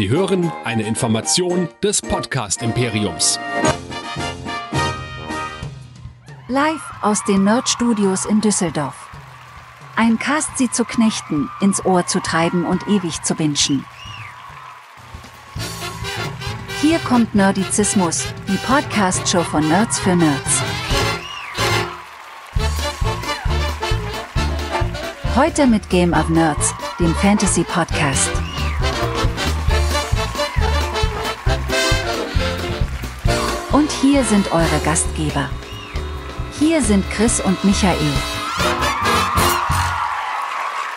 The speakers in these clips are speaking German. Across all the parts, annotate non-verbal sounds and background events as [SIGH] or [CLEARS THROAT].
Sie hören eine Information des Podcast Imperiums. Live aus den Nerd Studios in Düsseldorf. Ein Cast sie zu knechten, ins Ohr zu treiben und ewig zu binschen. Hier kommt Nerdizismus, die Podcast-Show von Nerds für Nerds. Heute mit Game of Nerds, dem Fantasy-Podcast. Hier sind eure Gastgeber. Hier sind Chris und Michael.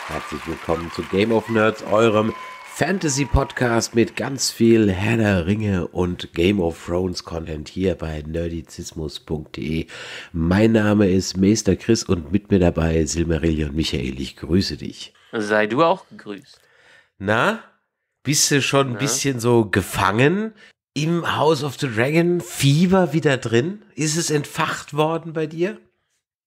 Herzlich willkommen zu Game of Nerds, eurem Fantasy-Podcast mit ganz viel Herr der Ringe und Game of Thrones-Content hier bei nerdizismus.de. Mein Name ist Meister Chris und mit mir dabei Silmarillion Michael. Ich grüße dich. Sei du auch gegrüßt. Na, bist du schon ein bisschen so gefangen im House of the Dragon Fieber wieder drin? Ist es entfacht worden bei dir?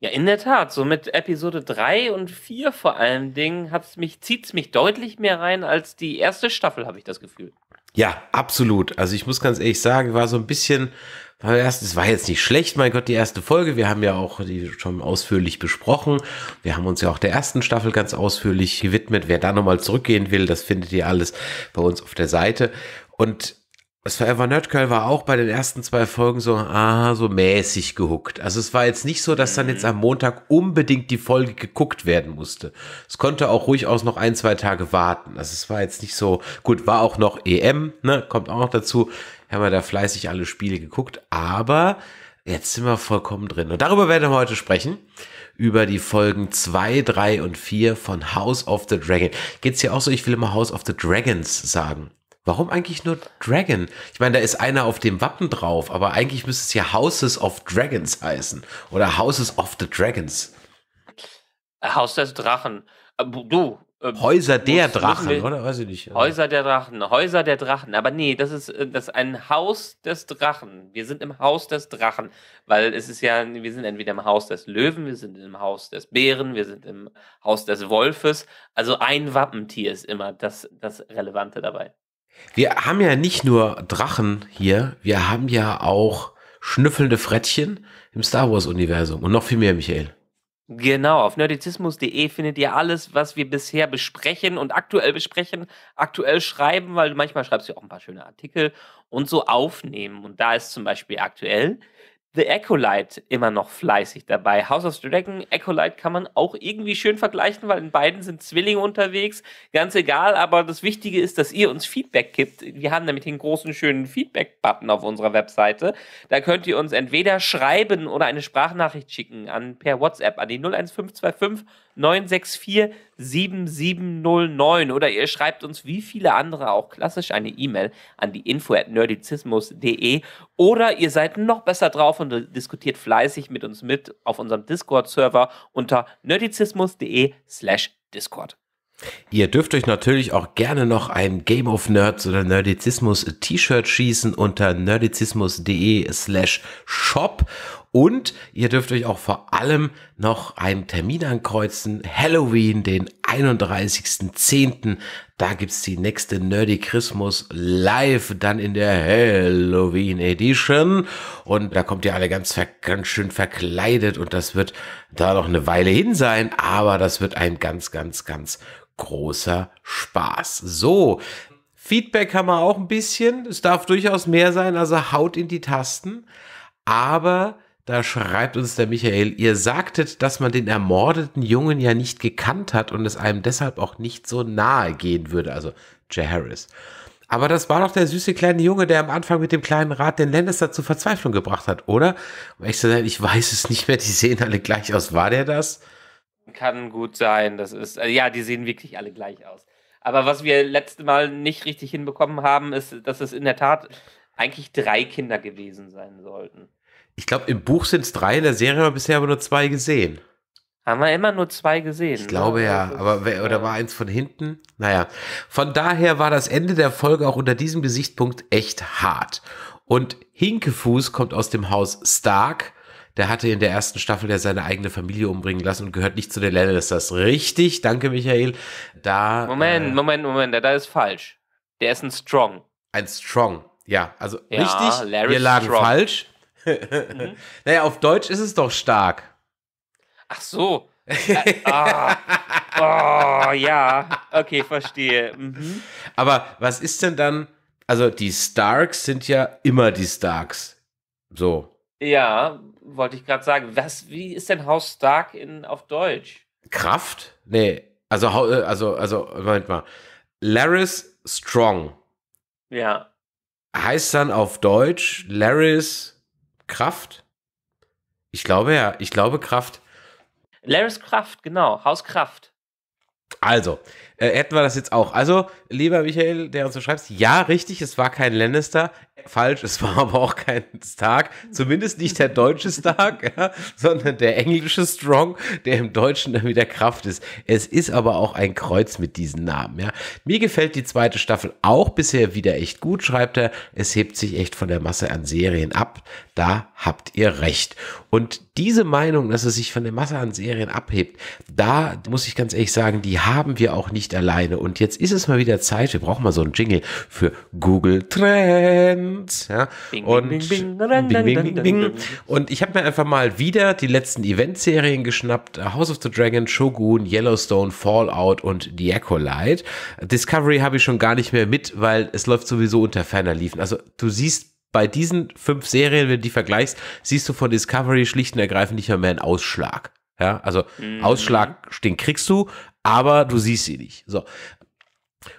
Ja, in der Tat. So mit Episode 3 und 4 vor allen Dingen hat's mich, zieht es mich deutlich mehr rein als die erste Staffel, habe ich das Gefühl. Ja, absolut. Also ich muss ganz ehrlich sagen, war so ein bisschen, es war jetzt nicht schlecht, mein Gott, die erste Folge. Wir haben ja auch die schon ausführlich besprochen. Wir haben uns ja auch der ersten Staffel ganz ausführlich gewidmet. Wer da nochmal zurückgehen will, das findet ihr alles bei uns auf der Seite. Und das Forever Nerd Girl war auch bei den ersten zwei Folgen so, ah, so mäßig gehuckt. Also es war jetzt nicht so, dass dann jetzt mhm. am Montag unbedingt die Folge geguckt werden musste. Es konnte auch ruhig aus noch ein, zwei Tage warten. Also es war jetzt nicht so, gut, war auch noch EM, ne, kommt auch noch dazu. Haben wir da fleißig alle Spiele geguckt, aber jetzt sind wir vollkommen drin. Und darüber werden wir heute sprechen. Über die Folgen zwei, drei und vier von House of the Dragon. Geht's hier auch so, ich will immer House of the Dragons sagen. Warum eigentlich nur Dragon? Ich meine, da ist einer auf dem Wappen drauf, aber eigentlich müsste es ja Houses of Dragons heißen. Oder Houses of the Dragons. Haus des Drachen. Äh, du. Äh, Häuser der Drachen, wir, oder? Weiß ich nicht. Häuser der Drachen, Häuser der Drachen. Aber nee, das ist, äh, das ist ein Haus des Drachen. Wir sind im Haus des Drachen, weil es ist ja, wir sind entweder im Haus des Löwen, wir sind im Haus des Bären, wir sind im Haus des Wolfes. Also ein Wappentier ist immer das, das Relevante dabei. Wir haben ja nicht nur Drachen hier, wir haben ja auch schnüffelnde Frettchen im Star Wars-Universum und noch viel mehr, Michael. Genau, auf nerdizismus.de findet ihr alles, was wir bisher besprechen und aktuell besprechen, aktuell schreiben, weil manchmal schreibst du auch ein paar schöne Artikel und so aufnehmen. Und da ist zum Beispiel aktuell The Acolyte immer noch fleißig dabei. House of the Dragon, Acolyte kann man auch irgendwie schön vergleichen, weil in beiden sind Zwillinge unterwegs. Ganz egal, aber das Wichtige ist, dass ihr uns Feedback gibt. Wir haben damit den großen schönen Feedback-Button auf unserer Webseite. Da könnt ihr uns entweder schreiben oder eine Sprachnachricht schicken an per WhatsApp an die 01525 964 7709 oder ihr schreibt uns wie viele andere auch klassisch eine E-Mail an die info at nerdizismus.de oder ihr seid noch besser drauf und diskutiert fleißig mit uns mit auf unserem Discord-Server unter nerdizismus.de slash Discord. Ihr dürft euch natürlich auch gerne noch ein Game of Nerds oder Nerdizismus T-Shirt schießen unter nerdizismus.de slash shop und ihr dürft euch auch vor allem noch einen Termin ankreuzen. Halloween, den 31.10. Da gibt es die nächste Nerdy Christmas live, dann in der Halloween Edition. Und da kommt ihr alle ganz, ganz schön verkleidet und das wird da noch eine Weile hin sein. Aber das wird ein ganz, ganz, ganz großer Spaß. So. Feedback haben wir auch ein bisschen. Es darf durchaus mehr sein, also haut in die Tasten. Aber da schreibt uns der Michael, ihr sagtet, dass man den ermordeten Jungen ja nicht gekannt hat und es einem deshalb auch nicht so nahe gehen würde, also Jay Harris. Aber das war doch der süße kleine Junge, der am Anfang mit dem kleinen Rad den Lannister zur Verzweiflung gebracht hat, oder? Um ehrlich ich weiß es nicht mehr, die sehen alle gleich aus. War der das? Kann gut sein, das ist, äh, ja, die sehen wirklich alle gleich aus. Aber was wir letzte Mal nicht richtig hinbekommen haben, ist, dass es in der Tat eigentlich drei Kinder gewesen sein sollten. Ich glaube, im Buch sind es drei, in der Serie haben wir bisher aber nur zwei gesehen. Haben wir immer nur zwei gesehen. Ich glaube ne? ja, also, aber wer, oder war eins von hinten? Naja, von daher war das Ende der Folge auch unter diesem Gesichtspunkt echt hart. Und Hinkefuß kommt aus dem Haus Stark. Der hatte in der ersten Staffel ja seine eigene Familie umbringen lassen und gehört nicht zu den Ländern. Ist das Richtig, danke Michael. Da Moment, äh, Moment, Moment, da, da ist falsch. Der ist ein Strong. Ein Strong. Ja, also ja, richtig, Larry wir lagen Strong. falsch. mhm. [LAUGHS] Naja, auf Deutsch ist es doch stark. Ach so. ah. oh, ja, okay, verstehe. Mhm. Aber was ist denn dann, also die Starks sind ja immer die Starks. So. Ja, wollte ich gerade sagen. Was, wie ist denn Haus Stark in, auf Deutsch? Kraft? Nee, also, äh, also, also, Moment mal. Laris Strong. Ja heißt dann auf Deutsch Laris Kraft? Ich glaube ja, ich glaube Kraft. Laris Kraft, genau, Haus Kraft. Also, äh, hätten wir das jetzt auch. Also, lieber Michael, der uns so schreibt, ja, richtig, es war kein Lannister, falsch, es war aber auch kein Stark, zumindest nicht der deutsche Stark, ja, sondern der englische Strong, der im Deutschen dann wieder Kraft ist. Es ist aber auch ein Kreuz mit diesen Namen. Ja. Mir gefällt die zweite Staffel auch bisher wieder echt gut, schreibt er. Es hebt sich echt von der Masse an Serien ab. Da habt ihr recht. Und diese Meinung, dass es sich von der Masse an Serien abhebt, da muss ich ganz ehrlich sagen, die haben wir auch nicht alleine. Und jetzt ist es mal wieder Zeit, wir brauchen mal so einen Jingle für Google Trends. Events. Ja? Und, und ich habe mir einfach mal wieder die letzten Event-Serien geschnappt. House of the Dragon, Shogun, Yellowstone, Fallout und The Acolyte. Discovery habe ich schon gar nicht mehr mit, weil es läuft sowieso unter ferner Liefen. Also du siehst bei diesen fünf Serien, wenn du die vergleichst, siehst du von Discovery schlicht und ergreifend nicht mehr, mehr einen Ausschlag. Ja, also mhm. Ausschlag, den kriegst du, aber du siehst sie nicht. So,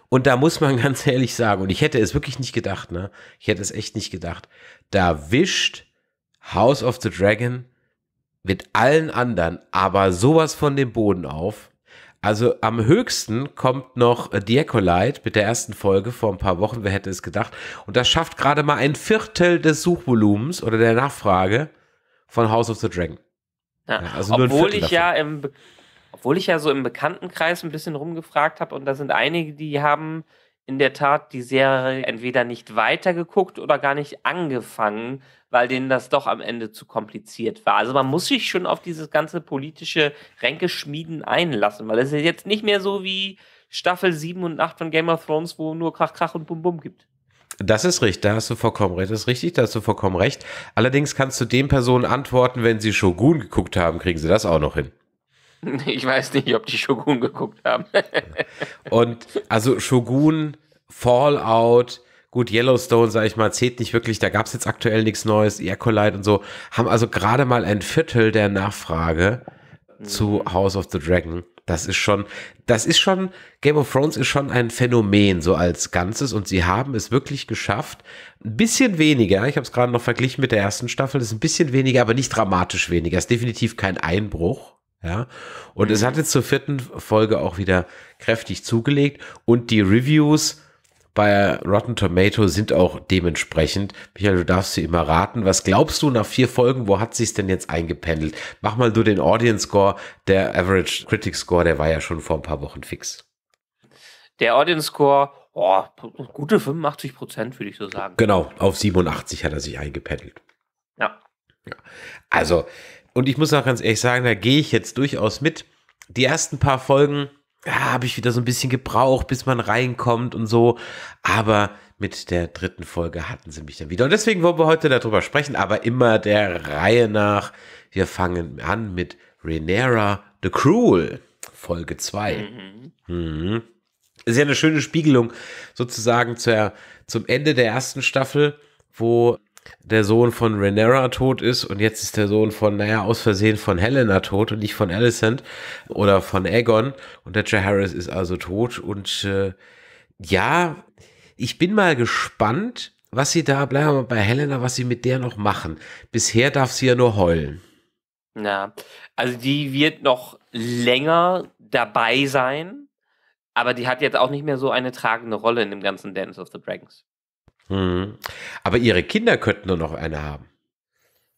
und da muss man [LAUGHS] ganz ehrlich sagen, und ich hätte es wirklich nicht gedacht, ne? Ich hätte es echt nicht gedacht. Da wischt House of the Dragon mit allen anderen aber sowas von dem Boden auf. Also am höchsten kommt noch Diacolite mit der ersten Folge vor ein paar Wochen, wer hätte es gedacht. Und das schafft gerade mal ein Viertel des Suchvolumens oder der Nachfrage von House of the Dragon. Ja, also obwohl ich davon. ja im obwohl ich ja so im Bekanntenkreis ein bisschen rumgefragt habe und da sind einige, die haben in der Tat die Serie entweder nicht weitergeguckt oder gar nicht angefangen, weil denen das doch am Ende zu kompliziert war. Also man muss sich schon auf dieses ganze politische Ränkeschmieden einlassen, weil es ist jetzt nicht mehr so wie Staffel 7 und 8 von Game of Thrones, wo nur Krach, Krach und Bum Bum gibt. Das ist richtig, da hast du vollkommen recht. Das ist richtig, da hast du vollkommen recht. Allerdings kannst du den Personen antworten, wenn sie Shogun geguckt haben, kriegen sie das auch noch hin. [LAUGHS] Ich weiß nicht, ob die Shogun geguckt haben. [LAUGHS] Und also Shogun, Fallout, gut, Yellowstone, sag ich mal, zählt nicht wirklich, da gab es jetzt aktuell nichts Neues, Ecolite und so, haben also gerade mal ein Viertel der Nachfrage zu mhm. House of the Dragon. Das ist schon, das ist schon, Game of Thrones ist schon ein Phänomen so als Ganzes und sie haben es wirklich geschafft. Ein bisschen weniger, ich habe es gerade noch verglichen mit der ersten Staffel, das ist ein bisschen weniger, aber nicht dramatisch weniger. Es ist definitiv kein Einbruch. Ja. Und mhm. es hatte zur vierten Folge auch wieder kräftig zugelegt und die Reviews bei Rotten Tomato sind auch dementsprechend. Michael, du darfst sie immer raten. Was glaubst du nach vier Folgen, wo hat sich's denn jetzt eingependelt? Mach mal du den Audience Score. Der Average Critic Score, der war ja schon vor ein paar Wochen fix. Der Audience Score, oh, gute 85 Prozent, würde ich so sagen. Genau, auf 87 hat er sich eingependelt. Ja. ja. Also, und ich muss auch ganz ehrlich sagen, da gehe ich jetzt durchaus mit. Die ersten paar Folgen ja, habe ich wieder so ein bisschen gebraucht, bis man reinkommt und so. Aber mit der dritten Folge hatten sie mich dann wieder. Und deswegen wollen wir heute darüber sprechen, aber immer der Reihe nach. Wir fangen an mit Renera the Cruel, Folge 2. Mhm. Mhm. Ist ja eine schöne Spiegelung sozusagen zur, zum Ende der ersten Staffel, wo der Sohn von Renera tot ist und jetzt ist der Sohn von, naja, aus Versehen von Helena tot und nicht von Alicent oder von Aegon und der Jaharis ist also tot und äh, ja, ich bin mal gespannt, was sie da, bleiben wir bei Helena, was sie mit der noch machen. Bisher darf sie ja nur heulen. Na, also die wird noch länger dabei sein, aber die hat jetzt auch nicht mehr so eine tragende Rolle in dem ganzen Dance of the Dragons. Mhm. Aber ihre Kinder könnten nur noch eine haben.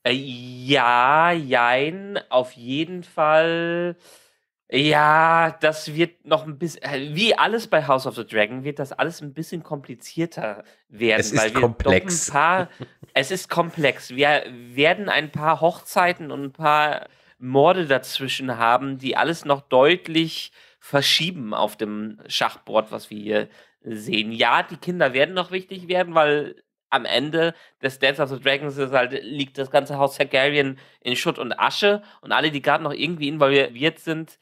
Äh, ja, jein, auf jeden Fall. Ja, das wird noch ein bisschen, äh, wie alles bei House of the Dragon, wird das alles ein bisschen komplizierter werden. Es ist komplex. Paar, [LAUGHS] es ist komplex. Wir werden ein paar Hochzeiten und ein paar Morde dazwischen haben, die alles noch deutlich verschieben auf dem Schachbord, was wir hier sehen. Ja, die Kinder werden noch wichtig werden, weil am Ende des Dance of the Dragons ist halt, liegt das ganze Haus Targaryen in Schutt und Asche und alle, die gerade noch irgendwie involviert sind,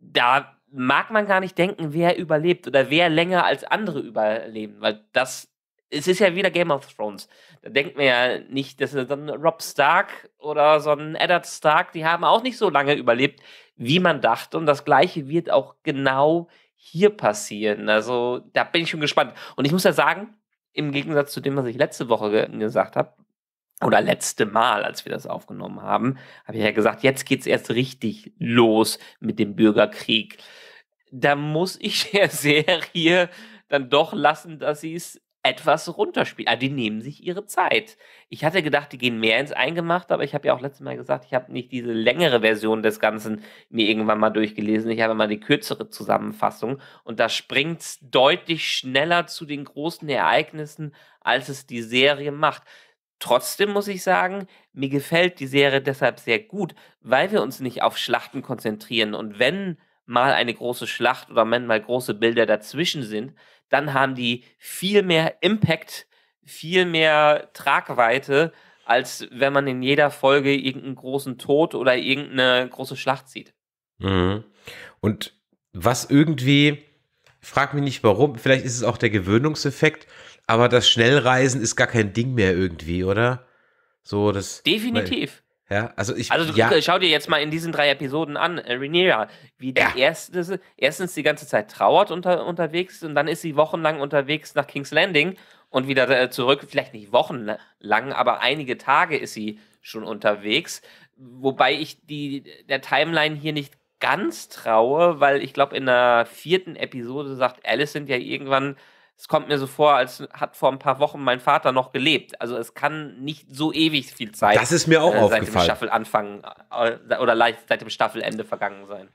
da mag man gar nicht denken, wer überlebt oder wer länger als andere überleben, weil das es ist ja wieder Game of Thrones. Da denkt man ja nicht, dass so ein Rob Stark oder so ein Eddard Stark, die haben auch nicht so lange überlebt, wie man dachte. Und das Gleiche wird auch genau hier passieren? Also da bin ich schon gespannt. Und ich muss ja sagen, im Gegensatz zu dem, was ich letzte Woche ge gesagt habe, oder letzte Mal, als wir das aufgenommen haben, habe ich ja gesagt, jetzt geht es erst richtig los mit dem Bürgerkrieg. Da muss ich [LAUGHS] der Serie dann doch lassen, dass sie es etwas runterspielen. Also die nehmen sich ihre Zeit. Ich hatte gedacht, die gehen mehr ins Eingemachte, aber ich habe ja auch letztes Mal gesagt, ich habe nicht diese längere Version des Ganzen mir irgendwann mal durchgelesen. Ich habe mal die kürzere Zusammenfassung und da springt es deutlich schneller zu den großen Ereignissen, als es die Serie macht. Trotzdem muss ich sagen, mir gefällt die Serie deshalb sehr gut, weil wir uns nicht auf Schlachten konzentrieren und wenn mal eine große Schlacht oder wenn mal große Bilder dazwischen sind, dann haben die viel mehr Impact, viel mehr Tragweite, als wenn man in jeder Folge irgendeinen großen Tod oder irgendeine große Schlacht sieht. Mhm. Und was irgendwie, frag mich nicht warum, vielleicht ist es auch der Gewöhnungseffekt, aber das Schnellreisen ist gar kein Ding mehr irgendwie, oder? So, das. Definitiv. Ja, also ich. Also du, ja. schau dir jetzt mal in diesen drei Episoden an, äh, Rhaenyra, wie die ja. erste, erstens die ganze Zeit trauert unter, unterwegs und dann ist sie wochenlang unterwegs nach King's Landing und wieder äh, zurück. Vielleicht nicht wochenlang, aber einige Tage ist sie schon unterwegs. Wobei ich die, der Timeline hier nicht ganz traue, weil ich glaube, in der vierten Episode sagt Alicent ja irgendwann, es kommt mir so vor, als hat vor ein paar Wochen mein Vater noch gelebt. Also es kann nicht so ewig viel Zeit. Das ist mir auch äh, aufgefallen. Seit dem Staffelanfang äh, oder seit dem Staffelende vergangen sein.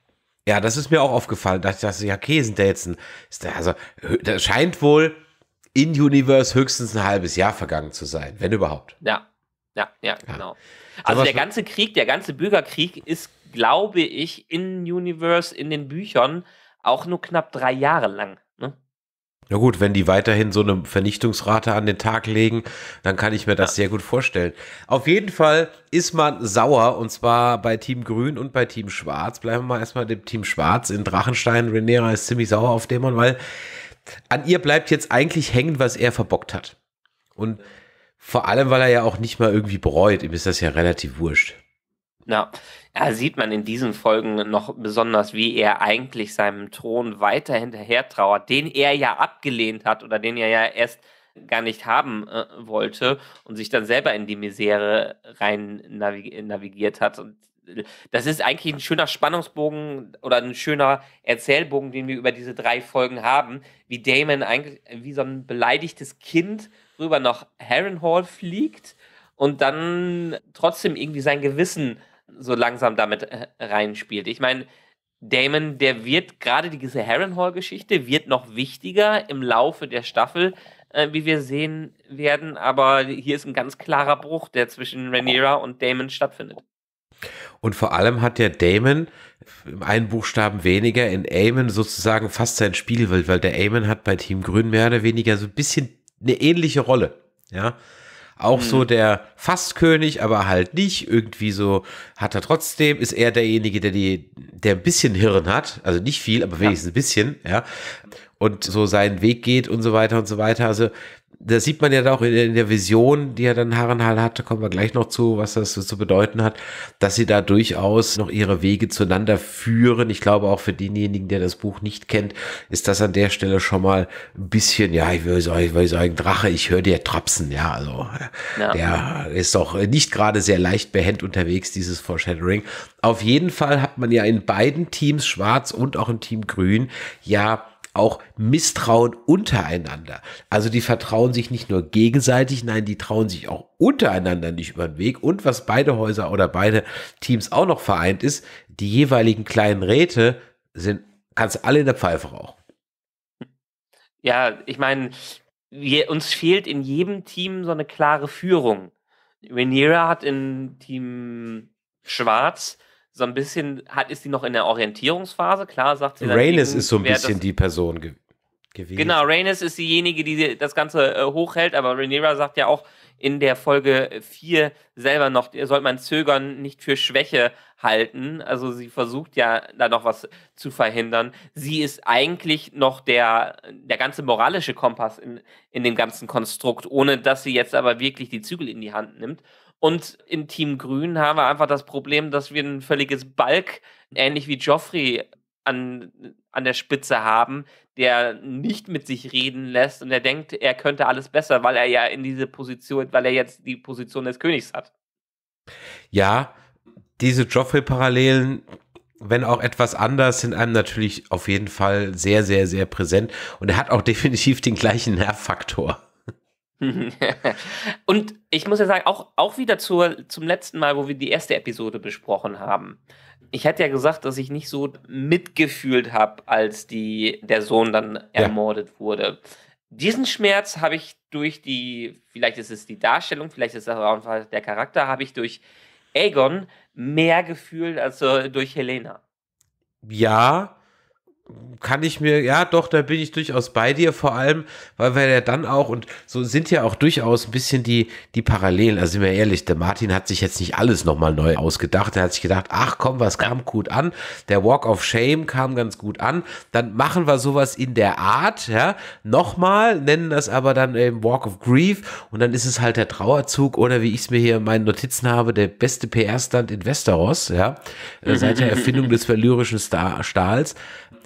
Ja, das ist mir auch aufgefallen. Dass ich, dachte, okay, sind da jetzt ein, der, also, da scheint wohl in Universe höchstens ein halbes Jahr vergangen zu sein, wenn überhaupt. Ja, ja, ja, ja. genau. Also der ganze Krieg, der ganze Bürgerkrieg ist, glaube ich, in Universe, in den Büchern auch nur knapp drei Jahre lang. Na gut, wenn die weiterhin so eine Vernichtungsrate an den Tag legen, dann kann ich mir das ja. sehr gut vorstellen. Auf jeden Fall ist man sauer und zwar bei Team Grün und bei Team Schwarz. Bleiben wir mal erstmal dem Team Schwarz in Drachenstein. Renera ist ziemlich sauer auf Dämon, weil an ihr bleibt jetzt eigentlich hängen, was er verbockt hat. Und vor allem, weil er ja auch nicht mal irgendwie bereut. Ihm ist das ja relativ wurscht. Ja, ja, sieht man in diesen Folgen noch besonders, wie er eigentlich seinem Thron weiter hinterher trauert, den er ja abgelehnt hat oder den er ja erst gar nicht haben äh, wollte und sich dann selber in die Misere rein navig navigiert hat. Und äh, das ist eigentlich ein schöner Spannungsbogen oder ein schöner Erzählbogen, den wir über diese drei Folgen haben, wie Damon eigentlich wie so ein beleidigtes Kind rüber nach Harrenhal fliegt und dann trotzdem irgendwie sein Gewissen äh, so langsam damit äh, reinspielt. Ich meine, Damon, der wird gerade diese Harrenhall-Geschichte wird noch wichtiger im Laufe der Staffel, äh, wie wir sehen werden. Aber hier ist ein ganz klarer Bruch, der zwischen Rhaenyra und Damon stattfindet. Und vor allem hat der Damon im einen Buchstaben weniger in Aemon sozusagen fast sein Spiel, weil, weil der Aemon hat bei Team Grün mehr oder weniger so ein bisschen eine ähnliche Rolle. Ja, auch mhm. so der Fastkönig, aber halt nicht. Irgendwie so hat er trotzdem, ist er derjenige, der die, der ein bisschen Hirn hat. Also nicht viel, aber wenigstens ja. ein bisschen, ja. Und so seinen Weg geht und so weiter und so weiter. Also das sieht man ja auch in der Vision, die er dann Harrenhal hatte, kommen wir gleich noch zu, was das zu bedeuten hat, dass sie da durchaus noch ihre Wege zueinander führen. Ich glaube auch für denjenigen, der das Buch nicht kennt, ist das an der Stelle schon mal ein bisschen, ja, ich will sagen, ich will sagen Drache, ich höre dir trapsen, ja, also ja. der ist doch nicht gerade sehr leicht behend unterwegs, dieses Foreshadowing. Auf jeden Fall hat man ja in beiden Teams Schwarz und auch im Team Grün ja auch Misstrauen untereinander. Also die vertrauen sich nicht nur gegenseitig, nein, die trauen sich auch untereinander nicht über den Weg. Und was beide Häuser oder beide Teams auch noch vereint ist, die jeweiligen kleinen Räte sind, kannst alle in der Pfeife rauchen. Ja, ich meine, uns fehlt in jedem Team so eine klare Führung. Rhaenyra hat in Team Schwarz so ein bisschen hat, ist sie noch in der Orientierungsphase. Klar sagt sie. Reynes ist so ein bisschen die Person ge gewesen. Genau, Reynes ist diejenige, die das Ganze äh, hochhält, aber Rhaenyra sagt ja auch in der Folge 4 selber noch, ihr sollt man Zögern nicht für Schwäche halten. Also sie versucht ja da noch was zu verhindern. Sie ist eigentlich noch der, der ganze moralische Kompass in, in dem ganzen Konstrukt, ohne dass sie jetzt aber wirklich die Zügel in die Hand nimmt. Und in Team Grün haben wir einfach das Problem, dass wir ein völliges Balk, ähnlich wie Joffrey, an, an der Spitze haben, der nicht mit sich reden lässt und der denkt, er könnte alles besser, weil er ja in diese Position, weil er jetzt die Position des Königs hat. Ja, diese Joffrey-Parallelen, wenn auch etwas anders, sind einem natürlich auf jeden Fall sehr, sehr, sehr präsent. Und er hat auch [LAUGHS] definitiv den gleichen Nervfaktor. [LAUGHS] und ich muss ja sagen, auch, auch wieder zur, zum letzten Mal, wo wir die erste Episode besprochen haben. Ich hätte ja gesagt, dass ich nicht so mitgefühlt habe, als die, der Sohn dann ja. ermordet wurde. Diesen Schmerz habe ich durch die, vielleicht ist es die Darstellung, vielleicht ist es auch der Charakter, habe ich durch Aegon mehr gefühlt als durch Helena. Ja, kann ich mir, ja doch, da bin ich durchaus bei dir, vor allem, weil wir ja dann auch, und so sind ja auch durchaus ein bisschen die, die Parallelen, also sind wir ehrlich, der Martin hat sich jetzt nicht alles nochmal neu ausgedacht, er hat sich gedacht, ach komm, was kam gut an, der Walk of Shame kam ganz gut an, dann machen wir sowas in der Art, ja, nochmal, nennen das aber dann eben Walk of Grief und dann ist es halt der Trauerzug oder wie ich es mir hier in meinen Notizen habe, der beste PR-Stand in Westeros, ja, äh, seit der Erfindung des verlyrischen Stahls,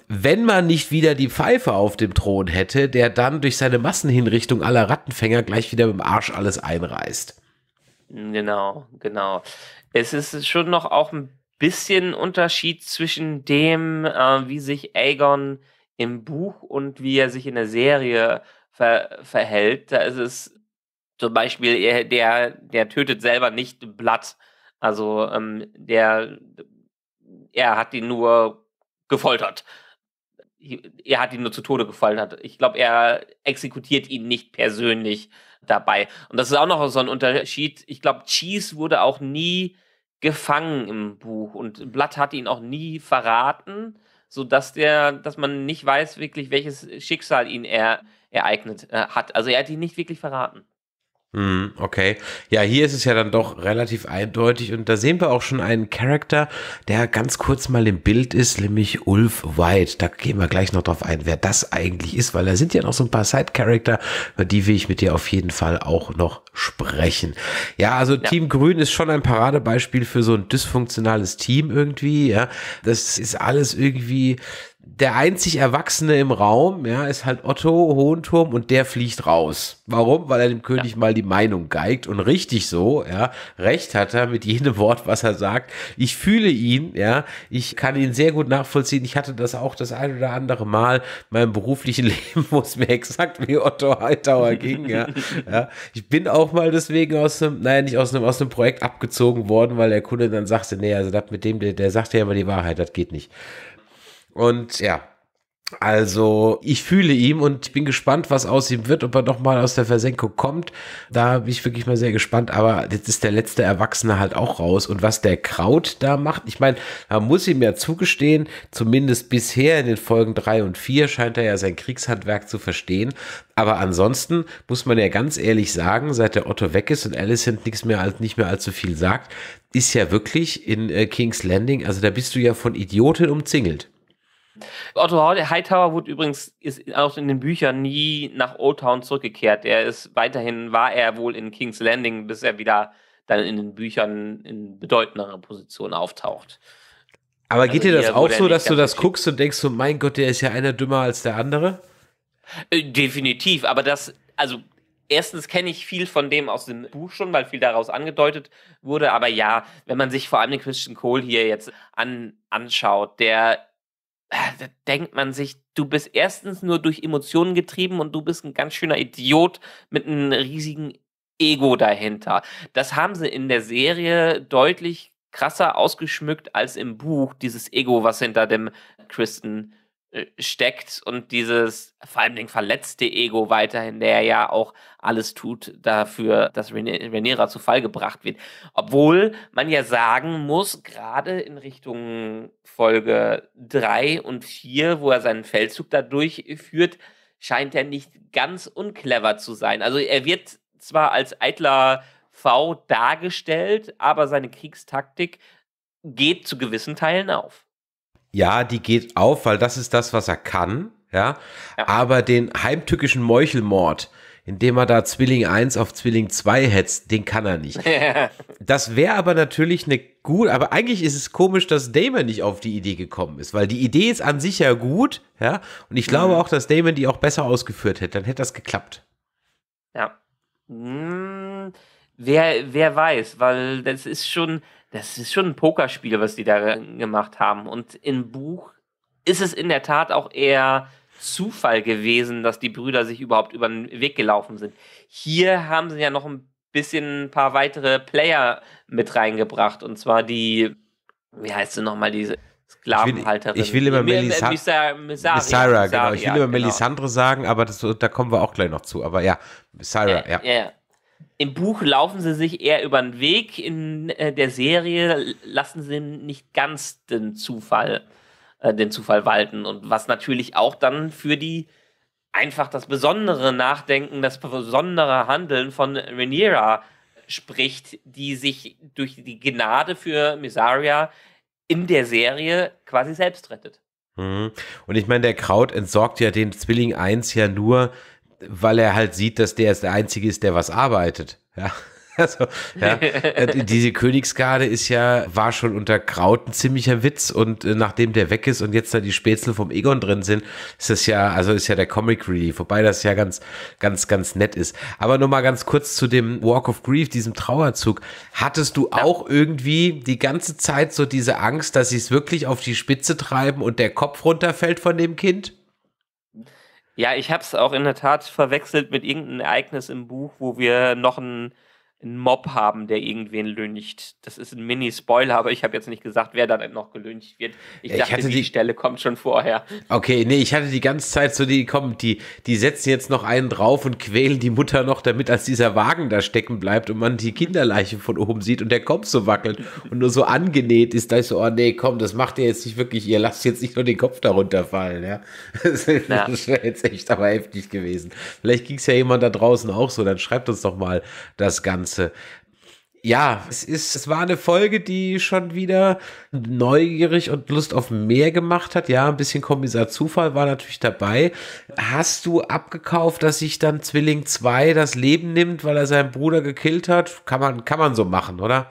wenn man nicht wieder die Pfeife auf dem Thron hätte, der dann durch seine Massenhinrichtung aller Rattenfänger gleich wieder mit dem Arsch alles einreißt. Genau, genau. Es ist schon noch auch ein bisschen Unterschied zwischen dem, äh, wie sich Aegon im Buch und wie er sich in der Serie ver verhält. Da ist es zum Beispiel, der, der tötet selber nicht Blatt. Also ähm, der, er hat ihn nur gefoltert er hat ihn nur zu Tode gefoltert. Ich glaube, er exekutiert ihn nicht persönlich dabei. Und das ist auch noch so ein Unterschied. Ich glaube, Cheese wurde auch nie gefangen im Buch und Blatt hat ihn auch nie verraten, sodass der, dass man nicht weiß wirklich, welches Schicksal ihn er ereignet äh, hat. Also er hat ihn nicht wirklich verraten. Hm, okay. Ja, hier ist es ja dann doch relativ eindeutig und da sehen wir auch schon einen Charakter, der ganz kurz mal im Bild ist, nämlich Ulf White. Da gehen wir gleich noch drauf ein, wer das eigentlich ist, weil da sind ja noch so ein paar side character über die will ich mit dir auf jeden Fall auch noch sprechen. Ja, also ja. Team Grün ist schon ein Paradebeispiel für so ein dysfunktionales Team irgendwie. Ja, das ist alles irgendwie der einzig Erwachsene im Raum, ja, ist halt Otto Hohenturm und der fliegt raus. Warum? Weil er dem König ja. mal die Meinung geigt und richtig so, ja, recht hat er mit jedem Wort, was er sagt. Ich fühle ihn, ja, ich kann ihn sehr gut nachvollziehen. Ich hatte das auch das ein oder andere Mal in meinem beruflichen [LAUGHS] Leben, wo es mir exakt wie Otto Hightower ging, ja. [LAUGHS] ja. Ich bin auch mal deswegen aus einem, naja, nicht aus einem, aus einem Projekt abgezogen worden, weil der Kunde dann sagte, nee, also das mit dem, der, der sagte ja immer die Wahrheit, das geht nicht. Und ja, also ich fühle ihm und bin gespannt, was aus ihm wird, ob er nochmal aus der Versenkung kommt. Da bin ich wirklich mal sehr gespannt. Aber jetzt ist der letzte Erwachsene halt auch raus. Und was der Kraut da macht, ich meine, man muss ihm ja zugestehen, zumindest bisher in den Folgen drei und vier scheint er ja sein Kriegshandwerk zu verstehen. Aber ansonsten muss man ja ganz ehrlich sagen, seit der Otto weg ist und Alicent nichts mehr als, nicht mehr allzu viel sagt, ist ja wirklich in äh, King's Landing, also da bist du ja von Idioten umzingelt. Otto Hightower wurde übrigens ist auch in den Büchern nie nach Old Town zurückgekehrt. Er ist weiterhin war er wohl in Kings Landing, bis er wieder dann in den Büchern in bedeutendere Position auftaucht. Aber also geht dir das auch so, dass du das guckst und denkst so, mein Gott, der ist ja einer dümmer als der andere? Äh, definitiv, aber das, also erstens kenne ich viel von dem aus dem Buch schon, weil viel daraus angedeutet wurde, aber ja, wenn man sich vor allem den Christian Kohl hier jetzt an, anschaut, der Ah, da denkt man sich, du bist erstens nur durch Emotionen getrieben und du bist ein ganz schöner Idiot mit einem riesigen Ego dahinter. Das haben sie in der Serie deutlich krasser ausgeschmückt als im Buch, dieses Ego, was hinter dem Kristen äh, steckt und dieses vor allem den verletzte Ego weiterhin, der ja auch alles tut dafür, dass Renera zu Fall gebracht wird. Obwohl man ja sagen muss, gerade in Richtung Folge 3 und 4, wo er seinen Feldzug da durchführt, scheint er nicht ganz unclever zu sein. Also er wird zwar als eitler V dargestellt, aber seine Kriegstaktik geht zu gewissen Teilen auf ja, die geht auf, weil das ist das, was er kann, ja. ja. Aber den heimtückischen Meuchelmord, indem er da Zwilling 1 auf Zwilling 2 hetzt, den kann er nicht. [LAUGHS] Das wäre aber natürlich eine gut, aber eigentlich ist es komisch, dass Damon nicht auf die Idee gekommen ist, weil die Idee ist an sich ja gut, ja, und ich glaube mhm. auch, dass Damon die auch besser ausgeführt hätte, dann hätte das geklappt. Ja. Hm, wer, wer weiß, weil das ist schon, das ist schon ein Pokerspiel, was die da gemacht haben. Und im Buch ist es in der Tat auch eher Zufall gewesen, dass die Brüder sich überhaupt über den Weg gelaufen sind. Hier haben sie ja noch ein bisschen ein paar weitere Player mit reingebracht. Und zwar die, wie heißt sie nochmal, diese Sklavenhalterin. Ich will, ich immer Melisandre sagen. aber das, da kommen wir auch gleich noch zu. Aber ja, Syra, ja. ja. ja. Im Buch laufen sie sich eher über den Weg, in äh, der Serie lassen sie nicht ganz den Zufall, äh, den Zufall walten. Und was natürlich auch dann für die einfach das besondere Nachdenken, das besondere Handeln von Rhaenyra spricht, die sich durch die Gnade für Misaria in der Serie quasi selbst rettet. Mhm. Und ich meine, der Kraut entsorgt ja den Zwilling 1 ja nur, weil er halt sieht, dass der ist der Einzige ist, der was arbeitet. Ja. [LAUGHS] Also, ja, [LAUGHS] äh, diese Königsgarde ist ja, war schon unter Kraut ein ziemlicher Witz und äh, nachdem der weg ist und jetzt da die Spätzle vom Egon drin sind, ist das ja, also ist ja der Comic Relief, wobei das ja ganz, ganz, ganz nett ist. Aber nur mal ganz kurz zu dem Walk of Grief, diesem Trauerzug. Hattest du ja. auch irgendwie die ganze Zeit so diese Angst, dass sie es wirklich auf die Spitze treiben und der Kopf runterfällt von dem Kind? Ja, ich habe es auch in der Tat verwechselt mit irgendeinem Ereignis im Buch, wo wir noch ein einen Mob haben, der irgendwen lyncht. Das ist ein Mini-Spoiler, aber ich habe jetzt nicht gesagt, wer dann noch gelyncht wird. Ich, ich dachte, die, die, Stelle kommt schon vorher. Okay, nee, ich hatte die ganze Zeit so, die kommen, die, die setzen jetzt noch einen drauf und quälen die Mutter noch, damit als dieser Wagen da stecken bleibt und man die Kinderleiche von oben sieht und der Kopf so wackelt und nur so angenäht ist, da ist so, oh nee, komm, das macht ihr jetzt nicht wirklich, ihr lasst jetzt nicht nur den Kopf darunter fallen, ja. [LAUGHS] das wäre [LAUGHS] jetzt echt aber heftig gewesen. Vielleicht ging es ja jemand da draußen auch so, dann schreibt uns doch mal das Ganze. Ganze. Ja, es ist, es war eine Folge, die schon wieder neugierig und Lust auf mehr gemacht hat. Ja, ein bisschen Kommissar Zufall war natürlich dabei. Hast du abgekauft, dass sich dann Zwilling 2 das Leben nimmt, weil er seinen Bruder gekillt hat? Kann man, kann man so machen, oder?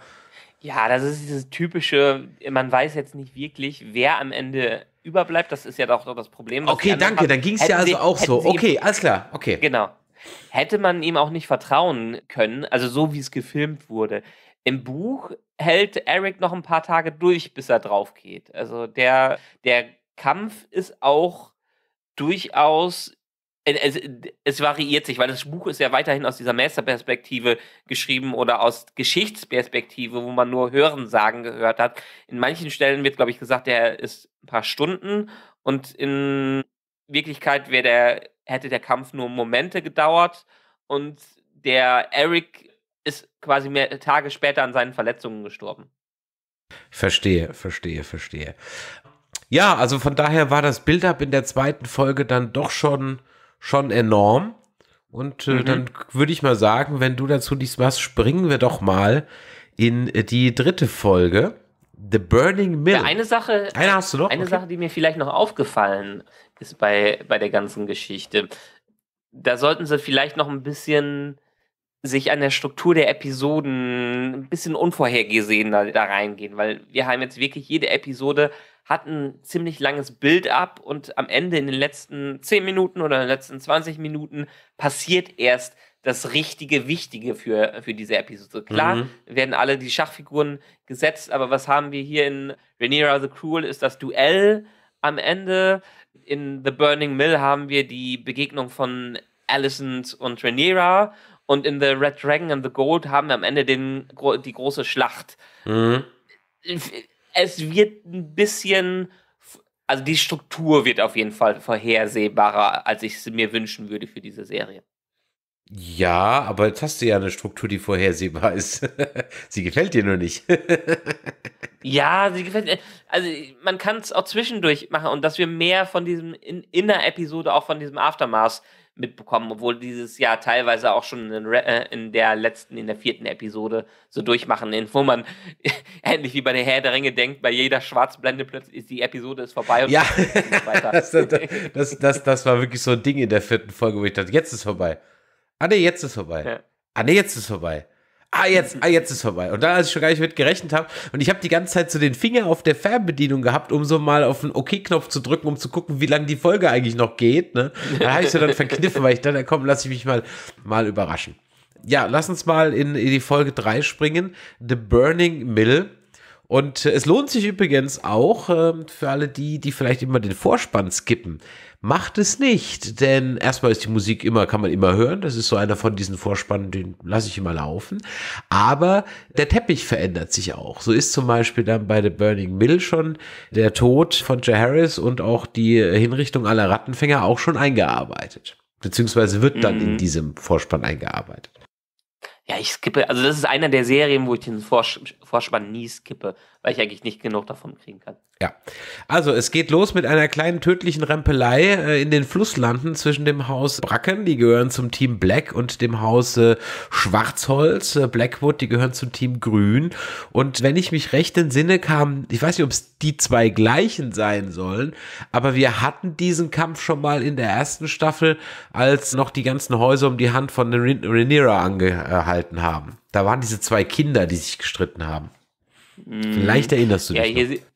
Ja, das ist dieses typische, man weiß jetzt nicht wirklich, wer am Ende überbleibt. Das ist ja doch das Problem. Okay, danke, haben. dann ging es ja also auch so. Okay, alles klar, okay. Genau hätte man ihm auch nicht vertrauen können, also so wie es gefilmt wurde. Im Buch hält Eric noch ein paar Tage durch, bis er drauf geht. Also der, der Kampf ist auch durchaus. Äh, es, äh, es variiert sich, weil das Buch ist ja weiterhin aus dieser Meisterperspektive geschrieben oder aus Geschichtsperspektive, wo man nur Hörensagen gehört hat. In manchen Stellen wird, glaube ich, gesagt, der ist ein paar Stunden und in Wirklichkeit wäre der hätte der Kampf nur Momente gedauert und der Eric ist quasi mehr Tage später an seinen Verletzungen gestorben. Verstehe, verstehe, verstehe. Ja, also von daher war das Build-up in der zweiten Folge dann doch schon, schon enorm. Und äh, mhm. dann würde ich mal sagen, wenn du dazu nichts machst, springen wir doch mal in äh, die dritte Folge. The Burning Mill. eine Sache, eine, hast du noch? eine okay. Sache, die mir vielleicht noch aufgefallen ist bei, bei der ganzen Geschichte. Da sollten sie vielleicht noch ein bisschen sich an der Struktur der Episoden ein bisschen unvorhergesehener da reingehen, weil wir haben jetzt wirklich jede Episode hat ein ziemlich langes Bild ab und am Ende in den letzten 10 Minuten oder in den letzten 20 Minuten passiert erst das richtige Wichtige für, für diese Episode. Klar mhm. werden alle die Schachfiguren gesetzt, aber was haben wir hier in Rhaenyra the Cruel? Ist das Duell am Ende. In The Burning Mill haben wir die Begegnung von Alicent und Rhaenyra und in The Red Dragon and the Gold haben wir am Ende den, die große Schlacht. Mhm. Es wird ein bisschen, also die Struktur wird auf jeden Fall vorhersehbarer, als ich es mir wünschen würde für diese Serie. Ja, aber jetzt hast du ja eine Struktur, die vorhersehbar ist. [LAUGHS] sie gefällt dir nur nicht. [LAUGHS] ja, sie gefällt mir. Äh, also man kann es auch zwischendurch machen und dass wir mehr von diesem in, in Episode, auch von diesem Aftermath mitbekommen, obwohl dieses Jahr teilweise auch schon in, äh, in, der letzten, in der vierten Episode so durchmachen, wo man [LAUGHS] ähnlich wie bei der Herr der Ringe denkt, bei jeder Schwarzblende plötzlich ist die Episode ist vorbei und ja. weiter. das, das, das, das war wirklich so ein Ding in der vierten Folge, wo ich dachte, jetzt ist vorbei. Ah, nee, jetzt ist vorbei. Ja. Ah, nee, jetzt ist vorbei. Ah, jetzt, ah, jetzt ist vorbei. Und dann, als ich schon gar nicht mit gerechnet habe, und ich habe die ganze Zeit so den Finger auf der Fernbedienung gehabt, um so mal auf den OK-Knopf okay zu drücken, um zu gucken, wie lange die Folge eigentlich noch geht. Ne? Da habe ich so dann verkniffen, weil ich dachte, komm, lass ich mich mal, mal überraschen. Ja, lass uns mal in, in die Folge 3 springen. The Burning Mill. Und es lohnt sich übrigens auch ähm, für alle die, die vielleicht immer den Vorspann skippen. Macht es nicht, denn erstmal ist die Musik immer, kann man immer hören. Das ist so einer von diesen Vorspannen, den lasse ich immer laufen. Aber der Teppich verändert sich auch. So ist zum Beispiel dann bei The Burning Mill schon der Tod von Joe Harris und auch die Hinrichtung aller Rattenfänger auch schon eingearbeitet. Beziehungsweise wird dann mhm. in diesem Vorspann eingearbeitet. Ja, ich skippe. Also das ist einer der Serien, wo ich den Vorspann nie skippe weil ich eigentlich nicht genug davon kriegen kann. Ja, also es geht los mit einer kleinen tödlichen Rempelei äh, in den Flusslanden zwischen dem Haus Bracken, die gehören zum Team Black, und dem Haus äh, Schwarzholz, äh, Blackwood, die gehören zum Team Grün. Und wenn ich mich recht entsinne, kam, ich weiß nicht, ob es die zwei gleichen sein sollen, aber wir hatten diesen Kampf schon mal in der ersten Staffel, als noch die ganzen Häuser um die Hand von Rhaenyra angehalten haben. Da waren diese zwei Kinder, die sich gestritten haben. Vielleicht erinnerst du ja, dich. Noch.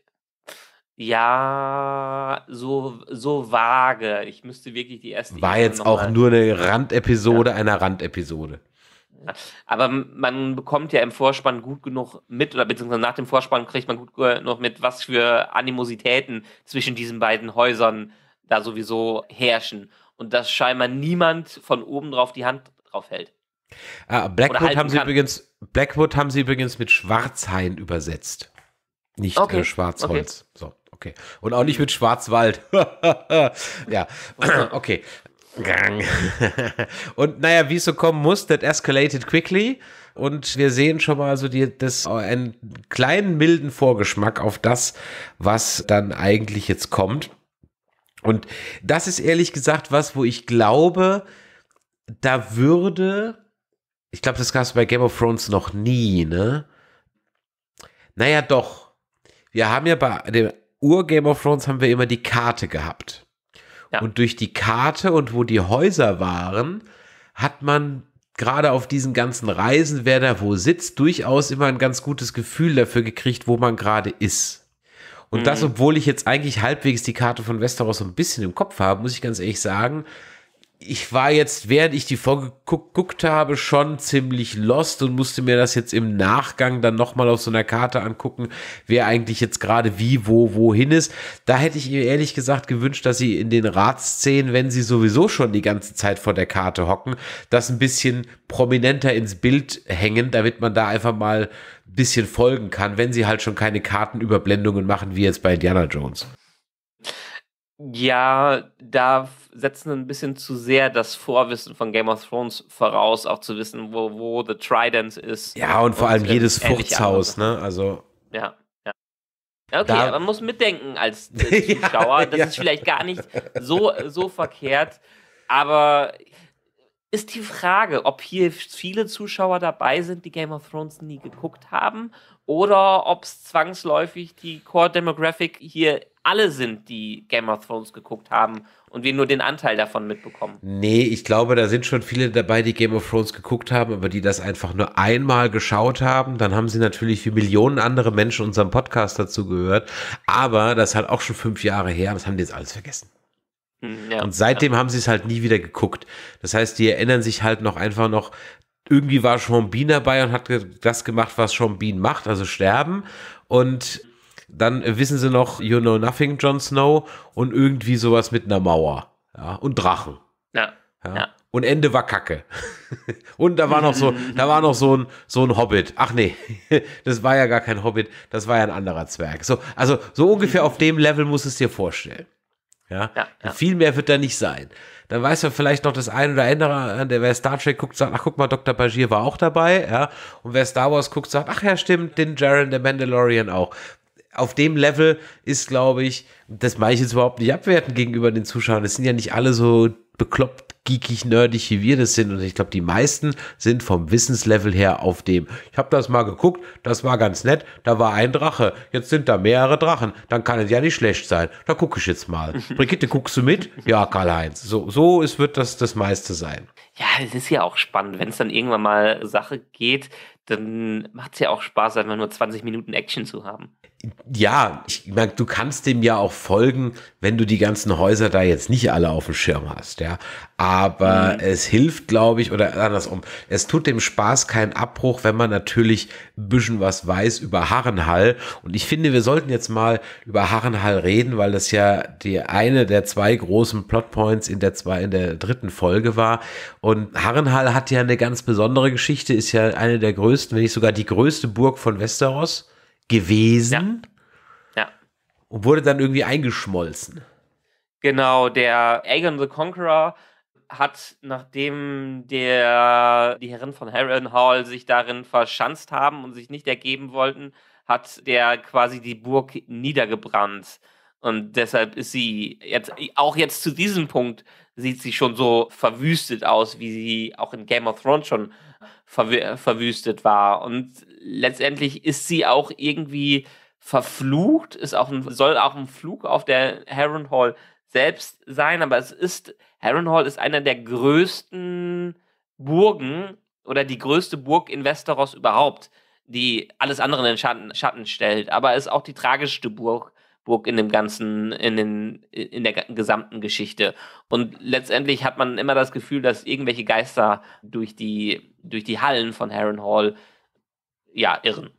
Ja, so, so vage. Ich müsste wirklich die erste. War jetzt auch nur eine Randepisode ja. einer Randepisode. Aber man bekommt ja im Vorspann gut genug mit, oder beziehungsweise nach dem Vorspann kriegt man gut genug mit, was für Animositäten zwischen diesen beiden Häusern da sowieso herrschen. Und dass scheinbar niemand von oben drauf die Hand drauf hält. Ah, Blackwood haben sie kann. übrigens Blackwood haben sie übrigens mit Schwarzhain übersetzt. Nicht äh, okay. äh, Schwarzholz. Okay. So, okay. Und auch nicht mit Schwarzwald. [LAUGHS] ja, okay. [CLEARS THROAT] [LAUGHS] und naja, wie es so kommen muss, that escalated quickly. Und wir sehen schon mal so die, das, äh, einen kleinen milden Vorgeschmack auf das, was dann eigentlich jetzt kommt. Und das ist ehrlich gesagt was, wo ich glaube, da würde ich glaube, das gab es bei Game of Thrones noch nie, ne? Naja, doch. Wir haben ja bei dem Ur-Game of Thrones haben wir immer die Karte gehabt. Ja. Und durch die Karte und wo die Häuser waren, hat man gerade auf diesen ganzen Reisen, wer da wo sitzt, durchaus immer ein ganz gutes Gefühl dafür gekriegt, wo man gerade ist. Und mhm. das, obwohl ich jetzt eigentlich halbwegs die Karte von Westeros so ein bisschen im Kopf habe, muss ich ganz ehrlich sagen, ich war jetzt, während ich die Folge geguckt habe, schon ziemlich lost und musste mir das jetzt im Nachgang dann nochmal auf so einer Karte angucken, wer eigentlich jetzt gerade wie, wo, wohin ist. Da hätte ich ihr ehrlich gesagt gewünscht, dass sie in den Ratsszenen, wenn sie sowieso schon die ganze Zeit vor der Karte hocken, das ein bisschen prominenter ins Bild hängen, damit man da einfach mal ein bisschen folgen kann, wenn sie halt schon keine Kartenüberblendungen machen, wie jetzt bei Indiana Jones. Ja, da setzen ein bisschen zu sehr das Vorwissen von Game of Thrones voraus, auch zu wissen, wo, wo The Trident ist. Ja, und vor und allem jedes Furchtshaus, ne? Also. Ja. Ja, Okay, da, man muss mitdenken als [LAUGHS] Zuschauer. ja, das ja. ist vielleicht gar nicht so, so verkehrt. Aber ist die Frage, ob hier viele Zuschauer dabei sind, die Game of Thrones nie geguckt haben, oder ob es zwangsläufig die Core Demographic hier alle sind, die Game of Thrones geguckt haben und wir nur den Anteil davon mitbekommen. Nee, ich glaube, da sind schon viele dabei, die Game of Thrones geguckt haben, aber die das einfach nur einmal geschaut haben. Dann haben sie natürlich wie Millionen andere Menschen unserem Podcast dazu gehört. Aber das hat auch schon fünf Jahre her, das haben die jetzt alles vergessen. Hm, ja, und seitdem ja. haben sie es halt nie wieder geguckt. Das heißt, die erinnern sich halt noch einfach noch, irgendwie war Sean Bean dabei und hat das gemacht, was Sean Bean macht, also sterben. Und dann wissen sie noch You Know Nothing, Jon Snow und irgendwie sowas mit einer Mauer. Ja, und Drachen. Ja. ja. ja. Und Ende war Kacke. [LAUGHS] und da war noch so, da war noch so ein, so ein Hobbit. Ach nee, [LAUGHS] das war ja gar kein Hobbit, das war ja ein anderer Zwerg. So, also so ungefähr auf dem Level muss es dir vorstellen. Ja? ja viel mehr wird da nicht sein. Dann weiß man vielleicht noch das ein oder andere, der wer Star Trek guckt, sagt, ach guck mal, Dr. Bajir war auch dabei, ja. Und wer Star Wars guckt, sagt, ach ja, stimmt, den Jaren, der Mandalorian auch auf dem Level ist, glaube ich, das mache ich jetzt überhaupt nicht abwertend gegenüber den Zuschauern. Es sind ja nicht alle so bekloppt, geekig, nerdig, wie wir das sind. Und ich glaube, die meisten sind vom Wissenslevel her auf dem. Ich habe das mal geguckt, das war ganz nett, da war ein Drache, jetzt sind da mehrere Drachen, dann kann es ja nicht schlecht sein. Da gucke ich jetzt mal. [LAUGHS] Brigitte, guckst du mit? Ja, Karl-Heinz. So, so ist, wird das das meiste sein. Ja, es ist ja auch spannend, wenn es dann irgendwann mal Sache geht, dann macht es ja auch Spaß, einfach nur 20 Minuten Action zu haben ja, ich meine, du kannst dem ja auch folgen, wenn du die ganzen Häuser da jetzt nicht alle auf dem Schirm hast, ja. Aber mhm. es hilft, glaube ich, oder andersrum, es tut dem Spaß keinen Abbruch, wenn man natürlich ein bisschen was weiß über Harrenhall. Und ich finde, wir sollten jetzt mal über Harrenhall reden, weil das ja die eine der zwei großen Plotpoints in der zwei, in der dritten Folge war. Und Harrenhall hat ja eine ganz besondere Geschichte, ist ja eine der größten, wenn nicht sogar die größte Burg von Westeros gewesen ja. ja. und wurde dann irgendwie eingeschmolzen. Genau, der Aegon the Conqueror hat, nachdem der, die Herren von Harrenhal sich darin verschanzt haben und sich nicht ergeben wollten, hat der quasi die Burg niedergebrannt. Und deshalb ist sie jetzt, auch jetzt zu diesem Punkt, sieht sie schon so verwüstet aus, wie sie auch in Game of Thrones schon verw verwüstet war. Und letztendlich ist sie auch irgendwie verflucht, ist auch ein, soll auch ein Flug auf der Hall selbst sein, aber es ist, Harrenhal ist einer der größten Burgen oder die größte Burg in Westeros überhaupt, die alles andere in Schatten, Schatten stellt, aber ist auch die tragischste Burg Burg in dem ganzen, in, den, in der gesamten Geschichte. Und letztendlich hat man immer das Gefühl, dass irgendwelche Geister durch die, durch die Hallen von Harrenhal ja, irren.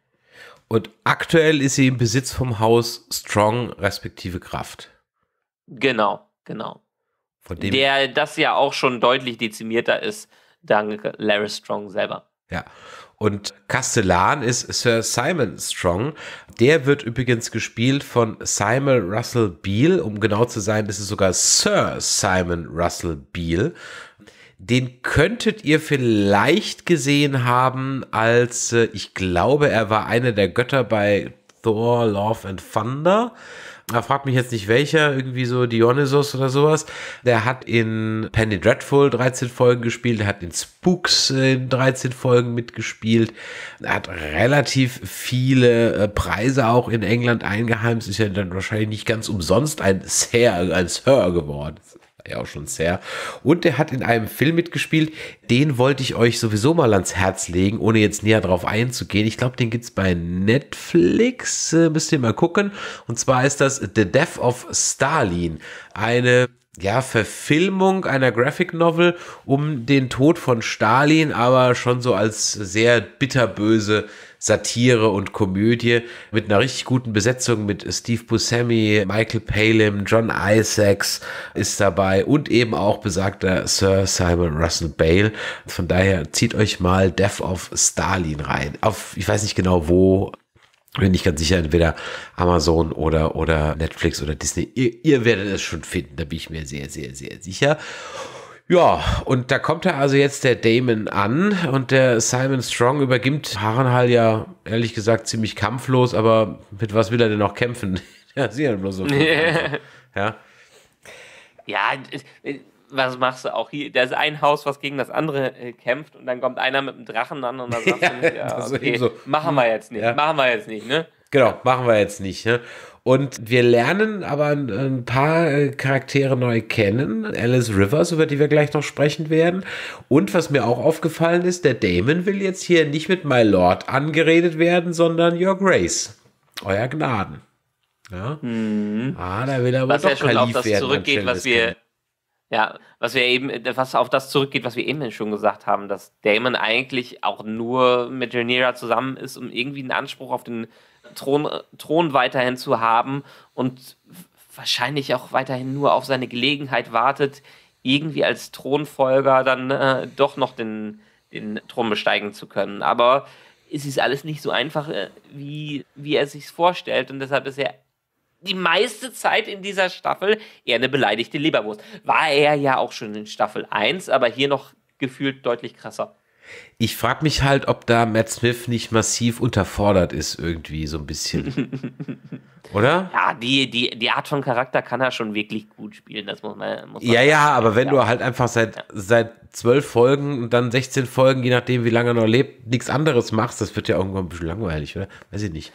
Und aktuell ist sie im Besitz vom Haus Strong respektive Kraft. Genau, genau. Von dem Der das ja auch schon deutlich dezimierter ist, dank Larry Strong selber. Ja. Und Castellan ist Sir Simon Strong. Der wird übrigens gespielt von Simon Russell Beale. Um genau zu sein, ist es sogar Sir Simon Russell Beale. Den könntet ihr vielleicht gesehen haben, als äh, ich glaube, er war einer der Götter bei Thor, Love and Thunder. Er fragt mich jetzt nicht welcher, irgendwie so Dionysos oder sowas. Der hat in Penny Dreadful 13 Folgen gespielt, er hat in Spooks äh, in 13 Folgen mitgespielt. Er hat relativ viele äh, Preise auch in England eingeheimst, ist ja dann wahrscheinlich nicht ganz umsonst ein Sir, also ein Sir geworden ja auch schon sehr. Und er hat in einem Film mitgespielt, den wollte ich euch sowieso mal ans Herz legen, ohne jetzt näher drauf einzugehen. Ich glaube, den gibt es bei Netflix, äh, müsst ihr mal gucken. Und zwar ist das The Death of Stalin, eine ja, Verfilmung einer Graphic Novel um den Tod von Stalin, aber schon so als sehr bitterböse Satire und Komödie mit einer richtig guten Besetzung mit Steve Buscemi, Michael Palin, John Isaacs ist dabei und eben auch besagter Sir Simon Russell Bale. Von daher zieht euch mal Death of Stalin rein. Auf, ich weiß nicht genau wo, bin ich ganz sicher, entweder Amazon oder, oder Netflix oder Disney. Ihr, ihr werdet es schon finden, da bin ich mir sehr, sehr, sehr sicher. Ja, und da kommt er also jetzt der Damon an und der Simon Strong übergibt Harrenhal ja ehrlich gesagt ziemlich kampflos, aber mit was will er denn noch kämpfen? [LAUGHS] ja, sie hat bloß so. ja. Ja, was machst du auch hier? Da ist ein Haus, was gegen das andere äh, kämpft und dann kommt einer mit einem Drachen an und dann [LAUGHS] sagt ja, du, ja, okay, so. machen wir jetzt nicht, ja. machen wir jetzt nicht, ne? Genau, machen wir jetzt nicht, ne? Und wir lernen aber ein, ein paar äh, Charaktere neu kennen. Alice Rivers, über die wir gleich noch sprechen werden. Und was mir auch aufgefallen ist, der Damon will jetzt hier nicht mit My Lord angeredet werden, sondern Your Grace. Euer Gnaden. Ja? Mhm. Ah, da will er aber was doch ja schon Kalif auf das zurückgeht, was wir, ja, was wir eben, äh, was auf das zurückgeht, was wir eben schon gesagt haben, dass Damon eigentlich auch nur mit Rhaenyra zusammen ist, um irgendwie einen Anspruch auf den Thron, äh, Thron weiterhin zu haben und wahrscheinlich auch weiterhin nur auf seine Gelegenheit wartet, irgendwie als Thronfolger dann äh, doch noch den, den Thron besteigen zu können. Aber es ist alles nicht so einfach, äh, wie, wie er sich vorstellt und deshalb ist er die meiste Zeit in dieser Staffel eher eine beleidigte Leberwurst. War er ja auch schon in Staffel 1, aber hier noch gefühlt deutlich krasser. Ich frage mich halt, ob da Matt Smith nicht massiv unterfordert ist, irgendwie so ein bisschen. [LAUGHS] Oder? Ja, die, die, die Art von Charakter kann er schon wirklich gut spielen, das muss man. Muss man ja, ja, sagen. aber wenn ja. du halt einfach seit, ja. seit zwölf Folgen und dann 16 Folgen, je nachdem, wie lange er noch lebt, nichts anderes machst, das wird ja irgendwann ein bisschen langweilig, oder? Weiß ich nicht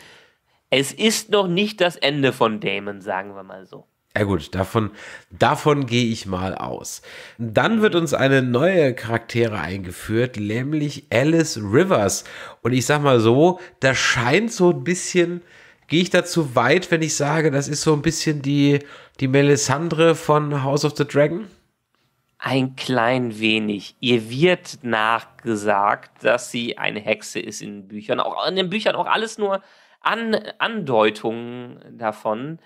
es ist noch nicht das Ende von Damon, sagen wir mal so. Ja gut, davon, davon gehe ich mal aus. Dann wird uns eine neue Charaktere eingeführt, nämlich Alice Rivers. Und ich sag mal so, das scheint so ein bisschen, gehe ich da zu weit, wenn ich sage, das ist so ein bisschen die, die Melisandre von House of the Dragon? Ein klein wenig. Ihr wird nachgesagt, dass sie eine Hexe ist in den Büchern. Auch in den Büchern auch alles nur an Andeutungen davon.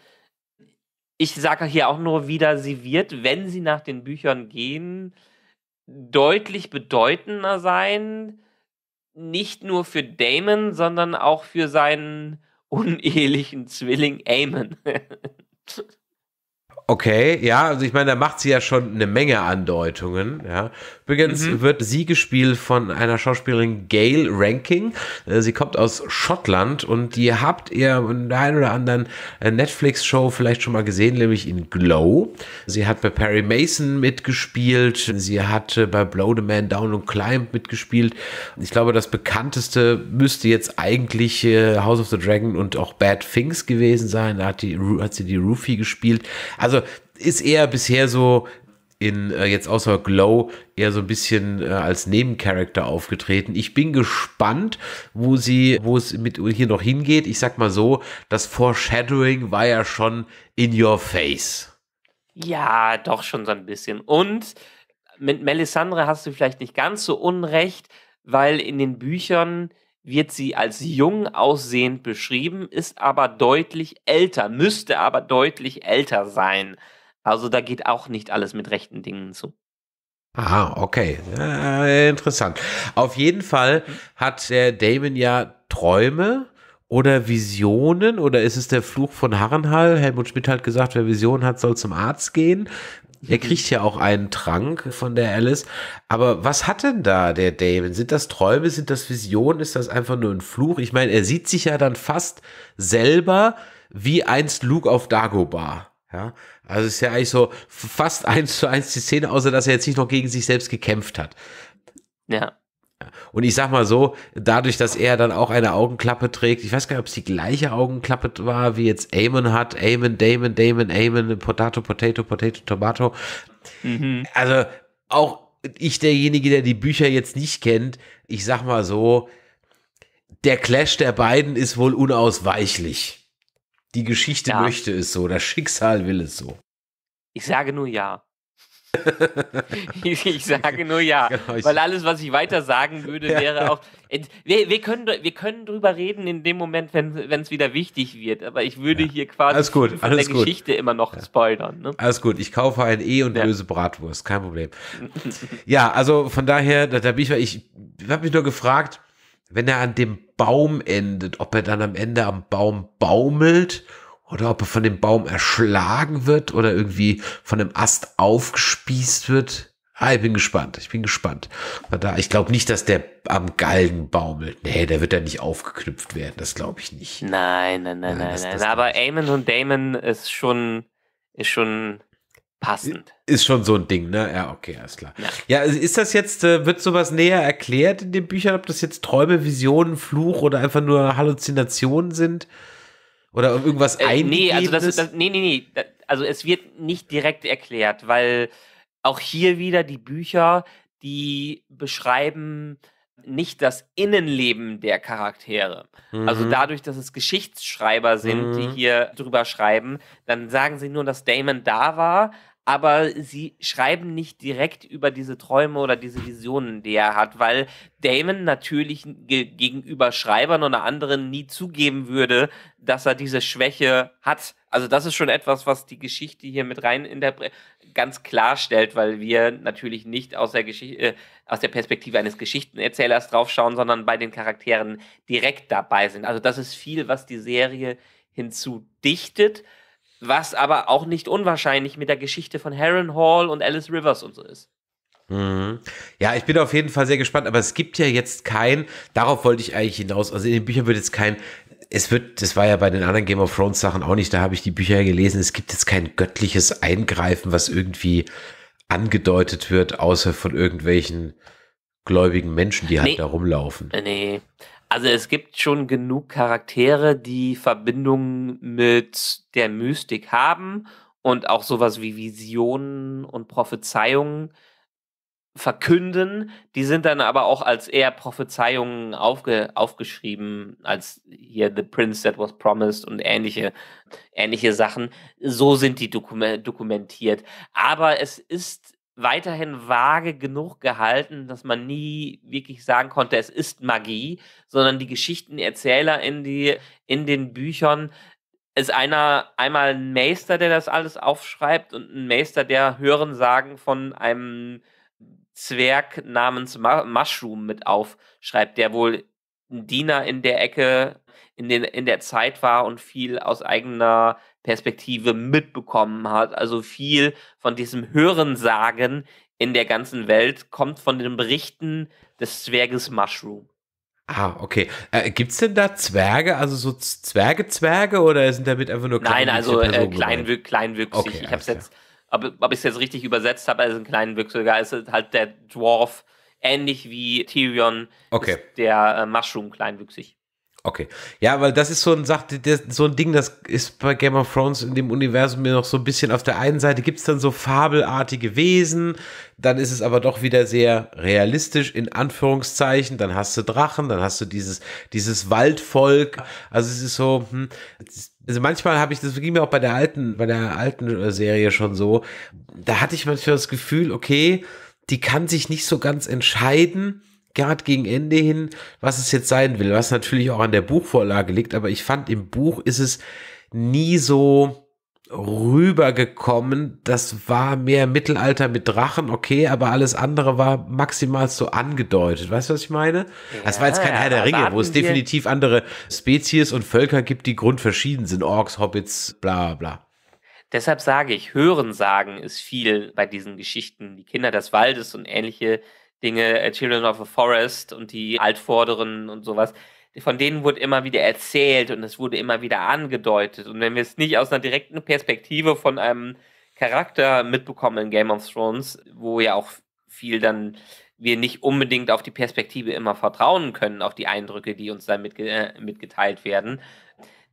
Ich sage hier auch nur wieder, sie wird, wenn sie nach den Büchern gehen, deutlich bedeutender sein. Nicht nur für Damon, sondern auch für seinen [LAUGHS] unehelichen Zwilling Amon. [LAUGHS] Okay, ja, also ich meine, da macht sie ja schon eine Menge Andeutungen. Ja. Übrigens mhm. wird sie gespielt von einer Schauspielerin Gail Ranking. Äh, sie kommt aus Schottland und die habt ihr in der einen oder anderen äh, Netflix-Show vielleicht schon mal gesehen, nämlich in Glow. Sie hat bei Perry Mason mitgespielt, sie hat äh, bei Blow the Man Down und Climb mitgespielt. Ich glaube, das bekannteste müsste jetzt eigentlich House of the Dragon und auch Bad Things gewesen sein. Da hat, die, hat sie die Rufi gespielt. Also ist eher bisher so in äh, jetzt außer Glow eher so ein bisschen äh, als Nebencharakter aufgetreten. Ich bin gespannt, wo sie, wo es mit hier noch hingeht. Ich sag mal so, das Foreshadowing war ja schon in your face. Ja, doch schon so ein bisschen. Und mit Melisandre hast du vielleicht nicht ganz so unrecht, weil in den Büchern wird sie als jung aussehend beschrieben, ist aber deutlich älter, müsste aber deutlich älter sein. Also da geht auch nicht alles mit rechten Dingen zu. Aha, okay. Äh, interessant. Auf jeden Fall hm. hat der äh, Damon ja Träume oder Visionen oder ist es der Fluch von Harrenhall? Helmut Schmidt hat gesagt, wer Visionen hat, soll zum Arzt gehen. Er kriegt ja auch einen Trank von der Alice. Aber was hat denn da der Damon? Sind das Träume? Sind das Visionen? Ist das einfach nur ein Fluch? Ich meine, er sieht sich ja dann fast selber wie einst Luke auf Dagobah. Ja, also ist ja eigentlich so fast eins zu eins die Szene, außer dass er jetzt nicht noch gegen sich selbst gekämpft hat. Ja. Und ich sag mal so, dadurch, dass er dann auch eine Augenklappe trägt, ich weiß gar nicht, ob es die gleiche Augenklappe war, wie jetzt Eamon hat. Eamon, Damon, Damon, Eamon, Potato, Potato, Potato, Tomato. Mhm. Also auch ich, derjenige, der die Bücher jetzt nicht kennt, ich sag mal so, der Clash der beiden ist wohl unausweichlich. Die Geschichte ja. möchte es so, das Schicksal will es so. Ich sage nur ja. [LAUGHS] ich sage nur ja, [LAUGHS] genau, weil alles, was ich weiter sagen würde, wäre auch. Wir, wir, können, wir können drüber reden in dem Moment, wenn es wieder wichtig wird, aber ich würde ja. hier quasi alles gut, von der gut. Geschichte immer noch ja. spoilern. Ne? Alles gut, ich kaufe ein E und löse Bratwurst, kein Problem. [LAUGHS] ja, also von daher, da, da bin ich, ich habe mich nur gefragt, wenn er an dem Baum endet, ob er dann am Ende am Baum baumelt oder ob er von dem Baum erschlagen wird oder irgendwie von dem Ast aufgespießt wird. Ah, ich bin gespannt. Ich bin gespannt. ich glaube nicht, dass der am Galgen baumelt. Nee, der wird da nicht aufgeknüpft werden. Das glaube ich nicht. Nein, nein, nein, nein. nein, das, Aber Eamon und Damon ist schon, ist schon passend. Ist schon so ein Ding, ne? Ja, okay, alles klar. Ja, ja also ist das jetzt, äh, wird sowas näher erklärt in den Büchern, ob das jetzt Träume, Visionen, Fluch oder einfach nur Halluzinationen sind? Oder irgendwas äh, eingegeben Nee, also das, das, nee, nee, nee. also es wird nicht direkt erklärt, weil auch hier wieder die Bücher, die beschreiben nicht das Innenleben der Charaktere. Also mhm. Also dadurch, dass es Geschichtsschreiber sind, mhm. die hier drüber schreiben, dann sagen sie nur, dass Damon da war, aber sie schreiben nicht direkt über diese Träume oder diese Visionen, die er hat, weil Damon natürlich ge gegenüber Schreibern oder anderen nie zugeben würde, dass er diese Schwäche hat. Also das ist schon etwas, was die Geschichte hier mit rein ganz klarstellt, weil wir natürlich nicht aus der, Geschichte, äh, aus der Perspektive eines Geschichtenerzählers draufschauen, sondern bei den Charakteren direkt dabei sind. Also das ist viel, was die Serie hinzudichtet was aber auch nicht unwahrscheinlich mit der Geschichte von Heron Hall und Alice Rivers und so ist. Mhm. Ja, ich bin auf jeden Fall sehr gespannt, aber es gibt ja jetzt kein, darauf wollte ich eigentlich hinaus, also in den Büchern wird jetzt kein, es wird, das war ja bei den anderen Game of Thrones Sachen auch nicht, da habe ich die Bücher ja gelesen, es gibt jetzt kein göttliches Eingreifen, was irgendwie angedeutet wird, außer von irgendwelchen gläubigen Menschen, die halt nee. halt da rumlaufen. Nee, also es gibt schon genug Charaktere, die Verbindungen mit der Mystik haben und auch sowas wie Visionen und Prophezeiungen verkünden. Die sind dann aber auch als eher Prophezeiungen aufge aufgeschrieben, als hier The Prince That Was Promised und ähnliche, ähnliche Sachen. So sind die dokum dokumentiert. Aber es ist weiterhin vage genug gehalten, dass man nie wirklich sagen konnte, es ist Magie, sondern die Geschichtenerzähler in, die, in den Büchern ist einer einmal ein Meister, der das alles aufschreibt und ein Meister, der Hörensagen von einem Zwerg namens Mushroom mit aufschreibt, der wohl ein Diener in der Ecke in, den, in der Zeit war und viel aus eigener Perspektive mitbekommen hat. Also viel von diesem Hörensagen in der ganzen Welt kommt von den Berichten des Zwerges Mushroom. Ah, okay. Äh, Gibt es denn da Zwerge, also so Zwerge, Zwerge oder sind damit einfach nur kleine Nein, also äh, kleinwü kleinwüchsig. Okay, ich habe es jetzt, ob, ob ich es jetzt richtig übersetzt habe, also ein kleinwüchsiger ist halt der Dwarf, ähnlich wie Tyrion, okay. der äh, Mushroom kleinwüchsig. Okay. Ja, weil das ist so ein, sagt, so ein Ding, das ist bei Game of Thrones in dem Universum mir noch so ein bisschen auf der einen Seite gibt es dann so fabelartige Wesen, dann ist es aber doch wieder sehr realistisch, in Anführungszeichen. Dann hast du Drachen, dann hast du dieses, dieses Waldvolk. Also es ist so, hm, also manchmal habe ich, das ging mir auch bei der alten, bei der alten äh, Serie schon so, da hatte ich manchmal das Gefühl, okay, die kann sich nicht so ganz entscheiden gerade gegen Ende hin, was es jetzt sein will, was natürlich auch an der Buchvorlage liegt, aber ich fand, im Buch ist es nie so rübergekommen. Das war mehr Mittelalter mit Drachen, okay, aber alles andere war maximal so angedeutet. Weißt du, was ich meine? Ja, das war jetzt kein Herr der also Ringe, wo es definitiv andere Spezies und Völker gibt, die grundverschieden sind. Orks, Hobbits, bla bla. Deshalb sage ich, Hörensagen ist viel bei diesen Geschichten. Die Kinder des Waldes und ähnliche Dinge, äh, Children of the Forest und die Altvorderen und sowas, von denen wurde immer wieder erzählt und es wurde immer wieder angedeutet. Und wenn wir es nicht aus einer direkten Perspektive von einem Charakter mitbekommen in Game of Thrones, wo ja auch viel dann wir nicht unbedingt auf die Perspektive immer vertrauen können, auf die Eindrücke, die uns da mitge äh, mitgeteilt werden,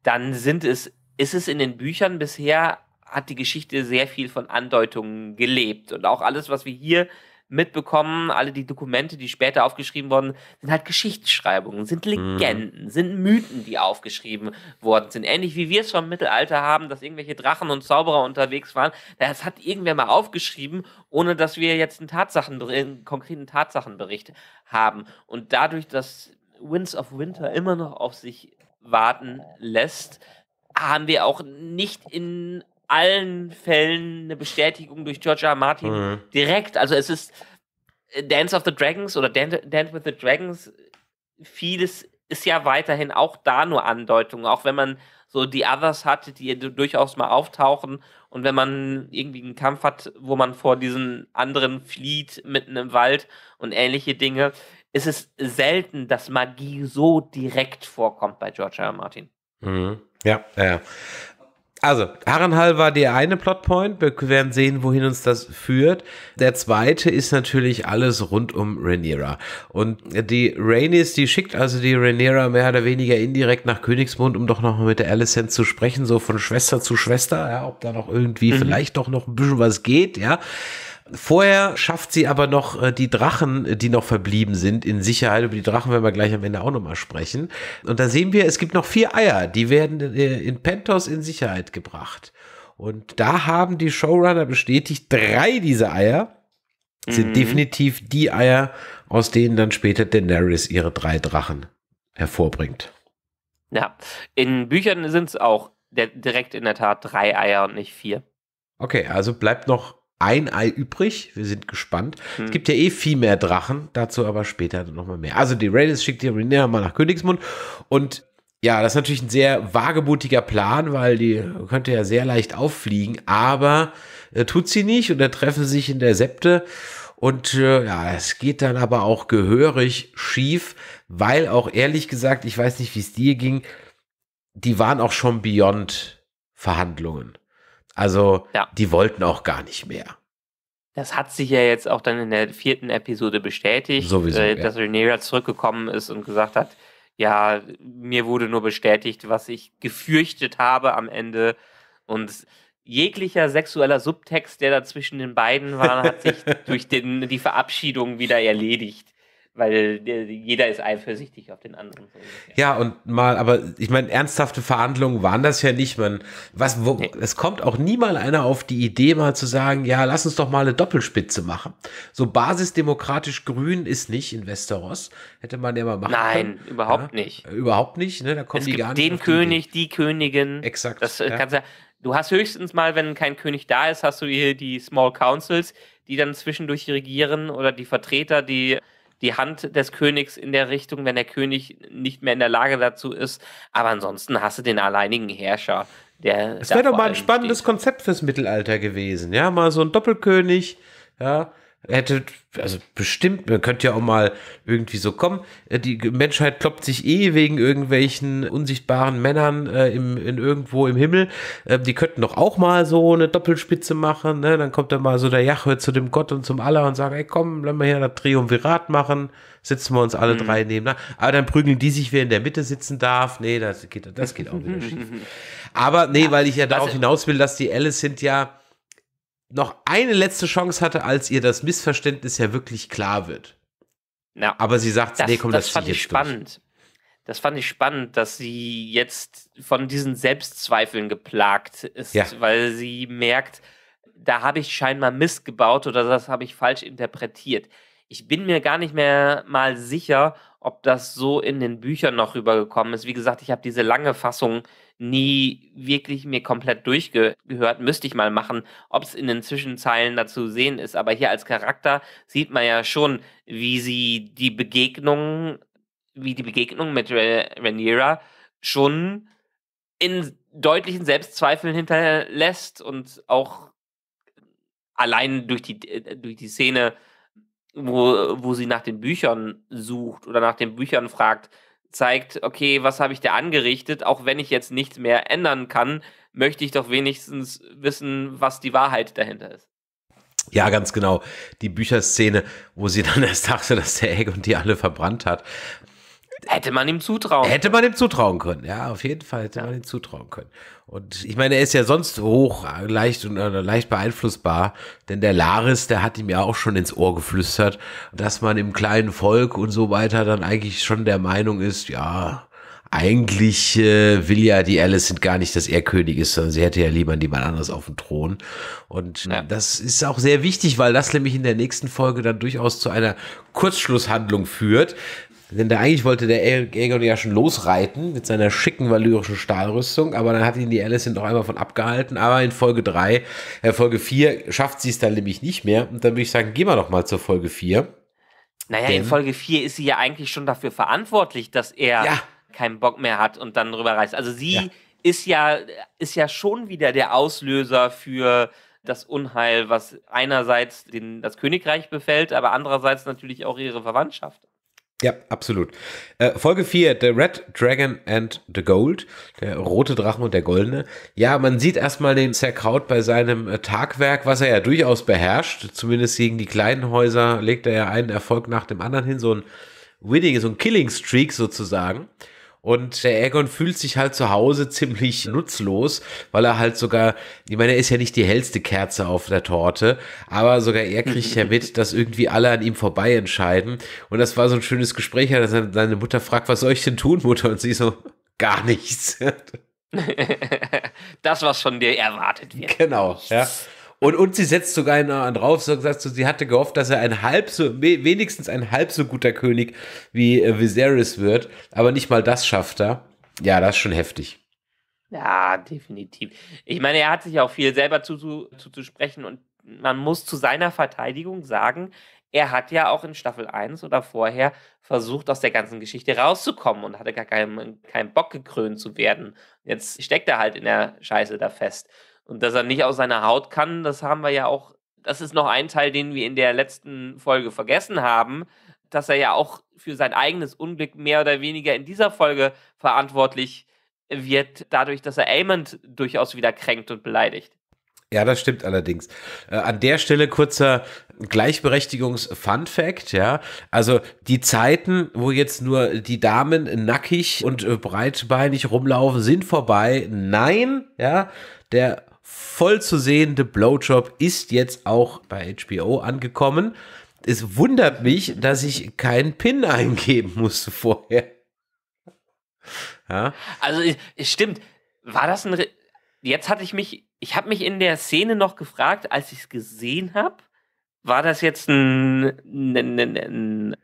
dann sind es, ist es in den Büchern bisher, hat die Geschichte sehr viel von Andeutungen gelebt. Und auch alles, was wir hier mitbekommen, alle die Dokumente, die später aufgeschrieben wurden, sind halt Geschichtsschreibungen, sind mhm. Legenden, mhm. sind Mythen, die aufgeschrieben worden sind. Ähnlich wie wir es vom Mittelalter haben, dass irgendwelche Drachen und Zauberer unterwegs waren. Das hat irgendwer mal aufgeschrieben, ohne dass wir jetzt einen, Tatsachen, einen konkreten Tatsachenbericht haben. Und dadurch, dass Winds of Winter immer noch auf sich warten lässt, haben wir auch nicht in allen Fällen eine Bestätigung durch George R. Martin mhm. direkt. Also es ist äh, Dance of the Dragons oder Dan Dance with the Dragons, vieles ist ja weiterhin auch da nur Andeutung. auch wenn man so die Others hat, die durchaus mal auftauchen und wenn man irgendwie einen Kampf hat, wo man vor diesen anderen flieht, mitten im Wald und ähnliche Dinge, ist es selten, dass Magie so direkt vorkommt bei George R. R. Martin. Mhm. Ja, ja. Also, Harrenhal war der eine Plotpoint. Wir werden sehen, wohin uns das führt. Der zweite ist natürlich alles rund um Rhaenyra. Und die Rhaenys, die schickt also die Rhaenyra mehr oder weniger indirekt nach Königsmund, um doch nochmal mit der Alicent zu sprechen, so von Schwester zu Schwester, ja, ob da noch irgendwie mhm. vielleicht doch noch ein bisschen was geht, ja. Vorher schafft sie aber noch äh, die Drachen, äh, die noch verblieben sind, in Sicherheit. Über die Drachen werden wir gleich am Ende auch nochmal sprechen. Und da sehen wir, es gibt noch vier Eier, die werden äh, in Pentos in Sicherheit gebracht. Und da haben die Showrunner bestätigt, drei dieser Eier sind mhm. definitiv die Eier, aus denen dann später Daenerys ihre drei Drachen hervorbringt. Ja, in Büchern sind es auch direkt in der Tat drei Eier und nicht vier. Okay, also bleibt noch ein Ei übrig. Wir sind gespannt. Hm. Es gibt ja eh viel mehr Drachen, dazu aber später nochmal mehr. Also die Raiders schickt die Renera mal nach Königsmund und ja, das ist natürlich ein sehr wagemutiger Plan, weil die könnte ja sehr leicht auffliegen, aber äh, tut sie nicht und dann treffen sie sich in der Septe und äh, ja, es geht dann aber auch gehörig schief, weil auch ehrlich gesagt, ich weiß nicht, wie es dir ging, die waren auch schon beyond Verhandlungen. Also ja. die wollten auch gar nicht mehr. Das hat sich ja jetzt auch dann in der vierten Episode bestätigt, Sowieso, äh, dass ja. zurückgekommen ist und gesagt hat, ja, mir wurde nur bestätigt, was ich gefürchtet habe am Ende. Und jeglicher sexueller Subtext, der da zwischen den beiden war, hat sich [LAUGHS] durch den, die Verabschiedung wieder erledigt. Weil jeder ist eifersüchtig auf den anderen. Ja, und mal, aber ich meine, ernsthafte Verhandlungen waren das ja nicht. Man, was, wo, nee. Es kommt auch niemals einer auf die Idee, mal zu sagen, ja, lass uns doch mal eine Doppelspitze machen. So basisdemokratisch grün ist nicht in Westeros. Hätte man ja mal machen Nein, können. Nein, überhaupt ja, nicht. Äh, überhaupt nicht, ne? Da kommen es die gibt gar nicht. Den König, die, die Königin. Exakt. Das äh, ja. kannst du du hast höchstens mal, wenn kein König da ist, hast du hier die Small Councils, die dann zwischendurch regieren oder die Vertreter, die die Hand des Königs in der Richtung, wenn der König nicht mehr in der Lage dazu ist. Aber ansonsten hast du den alleinigen Herrscher. Der das wäre doch mal ein spannendes steht. Konzept fürs Mittelalter gewesen. Ja, mal so ein Doppelkönig, ja, hättet, also bestimmt, man könnte ja auch mal irgendwie so kommen. Äh, die Menschheit kloppt sich eh wegen irgendwelchen unsichtbaren Männern äh, im, in irgendwo im Himmel. Ähm, die könnten doch auch mal so eine Doppelspitze machen. Ne? Dann kommt da mal so der Jahwe zu dem Gott und zum Allah und sagt, ey komm, lass mal hier das Triumvirat machen. Sitzen wir uns alle mhm. drei neben. Aber dann prügeln die sich, wer in der Mitte sitzen darf. Nee, das geht, das geht auch wieder schief. [LAUGHS] Aber nee, weil ich ja darauf hinaus will, dass die Alice sind ja noch eine letzte Chance hatte, als ihr das Missverständnis ja wirklich klar wird. Ja, Aber sie sagt, das, nee, komm, das, das fand ich spannend. Durch. Das fand ich spannend, dass sie jetzt von diesen Selbstzweifeln geplagt ist, ja. weil sie merkt, da habe ich scheinbar missgebaut oder das habe ich falsch interpretiert. Ich bin mir gar nicht mehr mal sicher, ob das so in den Büchern noch rübergekommen ist. Wie gesagt, ich habe diese lange Fassung nie wirklich mir komplett durchgehört. Müsste ich mal machen, ob es in den Zwischenzeilen dazu sehen ist. Aber hier als Charakter sieht man ja schon, wie sie die Begegnung, wie die Begegnung mit Rhaenyra schon in deutlichen Selbstzweifeln hinterlässt und auch allein durch die, äh, durch die Szene wo, wo sie nach den Büchern sucht oder nach den Büchern fragt, zeigt, okay, was habe ich da angerichtet? Auch wenn ich jetzt nichts mehr ändern kann, möchte ich doch wenigstens wissen, was die Wahrheit dahinter ist. Ja, ganz genau. Die Bücherszene, wo sie dann erst dachte, dass der Egg und die alle verbrannt hat, Hätte man ihm zutrauen Hätte man ihm zutrauen können, ja, auf jeden Fall hätte ja. man ihm zutrauen können. Und ich meine, er ist ja sonst hoch, leicht und äh, leicht beeinflussbar, denn der Laris, der hat ihm ja auch schon ins Ohr geflüstert, dass man im kleinen Volk und so weiter dann eigentlich schon der Meinung ist, ja, eigentlich äh, will ja die Alice gar nicht, dass er König ist, sondern sie hätte ja lieber jemand anderes auf dem Thron. Und ja. das ist auch sehr wichtig, weil das nämlich in der nächsten Folge dann durchaus zu einer Kurzschlusshandlung führt, denn der, eigentlich wollte der Aegon ja schon losreiten mit seiner schicken valyrischen Stahlrüstung, aber dann hat ihn die Alicent noch einmal von abgehalten. Aber in Folge 3, äh, Folge 4 schafft sie es dann nämlich nicht mehr. Und dann würde ich sagen, gehen wir doch mal zur Folge 4. Naja, Denn, in Folge 4 ist sie ja eigentlich schon dafür verantwortlich, dass er ja. keinen Bock mehr hat und dann drüber reist. Also sie ja. ist ja, ist ja schon wieder der Auslöser für das Unheil, was einerseits den, das Königreich befällt, aber andererseits natürlich auch ihre Verwandtschaft. Ja, absolut. Äh, Folge 4, The Red Dragon and the Gold, der rote Drachen und der goldene. Ja, man sieht erstmal den Zerkraut bei seinem äh, Tagwerk, was er ja durchaus beherrscht. Zumindest gegen die kleinen Häuser legt er ja einen Erfolg nach dem anderen hin, so ein Winning, so ein Killing Streak sozusagen. Und der Aegon fühlt sich halt zu Hause ziemlich nutzlos, weil er halt sogar, ich meine, er ist ja nicht die hellste Kerze auf der Torte, aber sogar er kriegt ja [LAUGHS] mit, dass irgendwie alle an ihm vorbei entscheiden. Und das war so ein schönes Gespräch, dass seine Mutter fragt, was soll ich denn tun, Mutter? Und sie so, gar nichts. [LAUGHS] das, was von dir erwartet wird. Genau, ja. Und, und sie setzt sogar einen drauf, so gesagt, sie hatte gehofft, dass er ein halb so, wenigstens ein halb so guter König wie äh, Viserys wird, aber nicht mal das schafft er. Ja, das ist schon heftig. Ja, definitiv. Ich meine, er hat sich auch viel selber zuzusprechen zu, zu und man muss zu seiner Verteidigung sagen, er hat ja auch in Staffel 1 oder vorher versucht, aus der ganzen Geschichte rauszukommen und hatte gar keinen, keinen Bock gekrönt zu werden. Jetzt steckt er halt in der Scheiße da fest. Und dass er nicht aus seiner Haut kann, das haben wir ja auch, das ist noch ein Teil, den wir in der letzten Folge vergessen haben, dass er ja auch für sein eigenes Unglück mehr oder weniger in dieser Folge verantwortlich wird, dadurch, dass er Amond durchaus wieder kränkt und beleidigt. Ja, das stimmt allerdings. Äh, an der Stelle kurzer Gleichberechtigungs-Fun-Fact, ja. Also die Zeiten, wo jetzt nur die Damen nackig und äh, breitbeinig rumlaufen, sind vorbei. Nein, ja. Der voll zu sehende Blowjob ist jetzt auch bei HBO angekommen. Es wundert mich, dass ich keinen Pin eingeben musste vorher. Ja. Also es stimmt, war das ein. Re jetzt hatte ich mich, ich habe mich in der Szene noch gefragt, als ich es gesehen habe, war das jetzt ein, ein, ein, ein,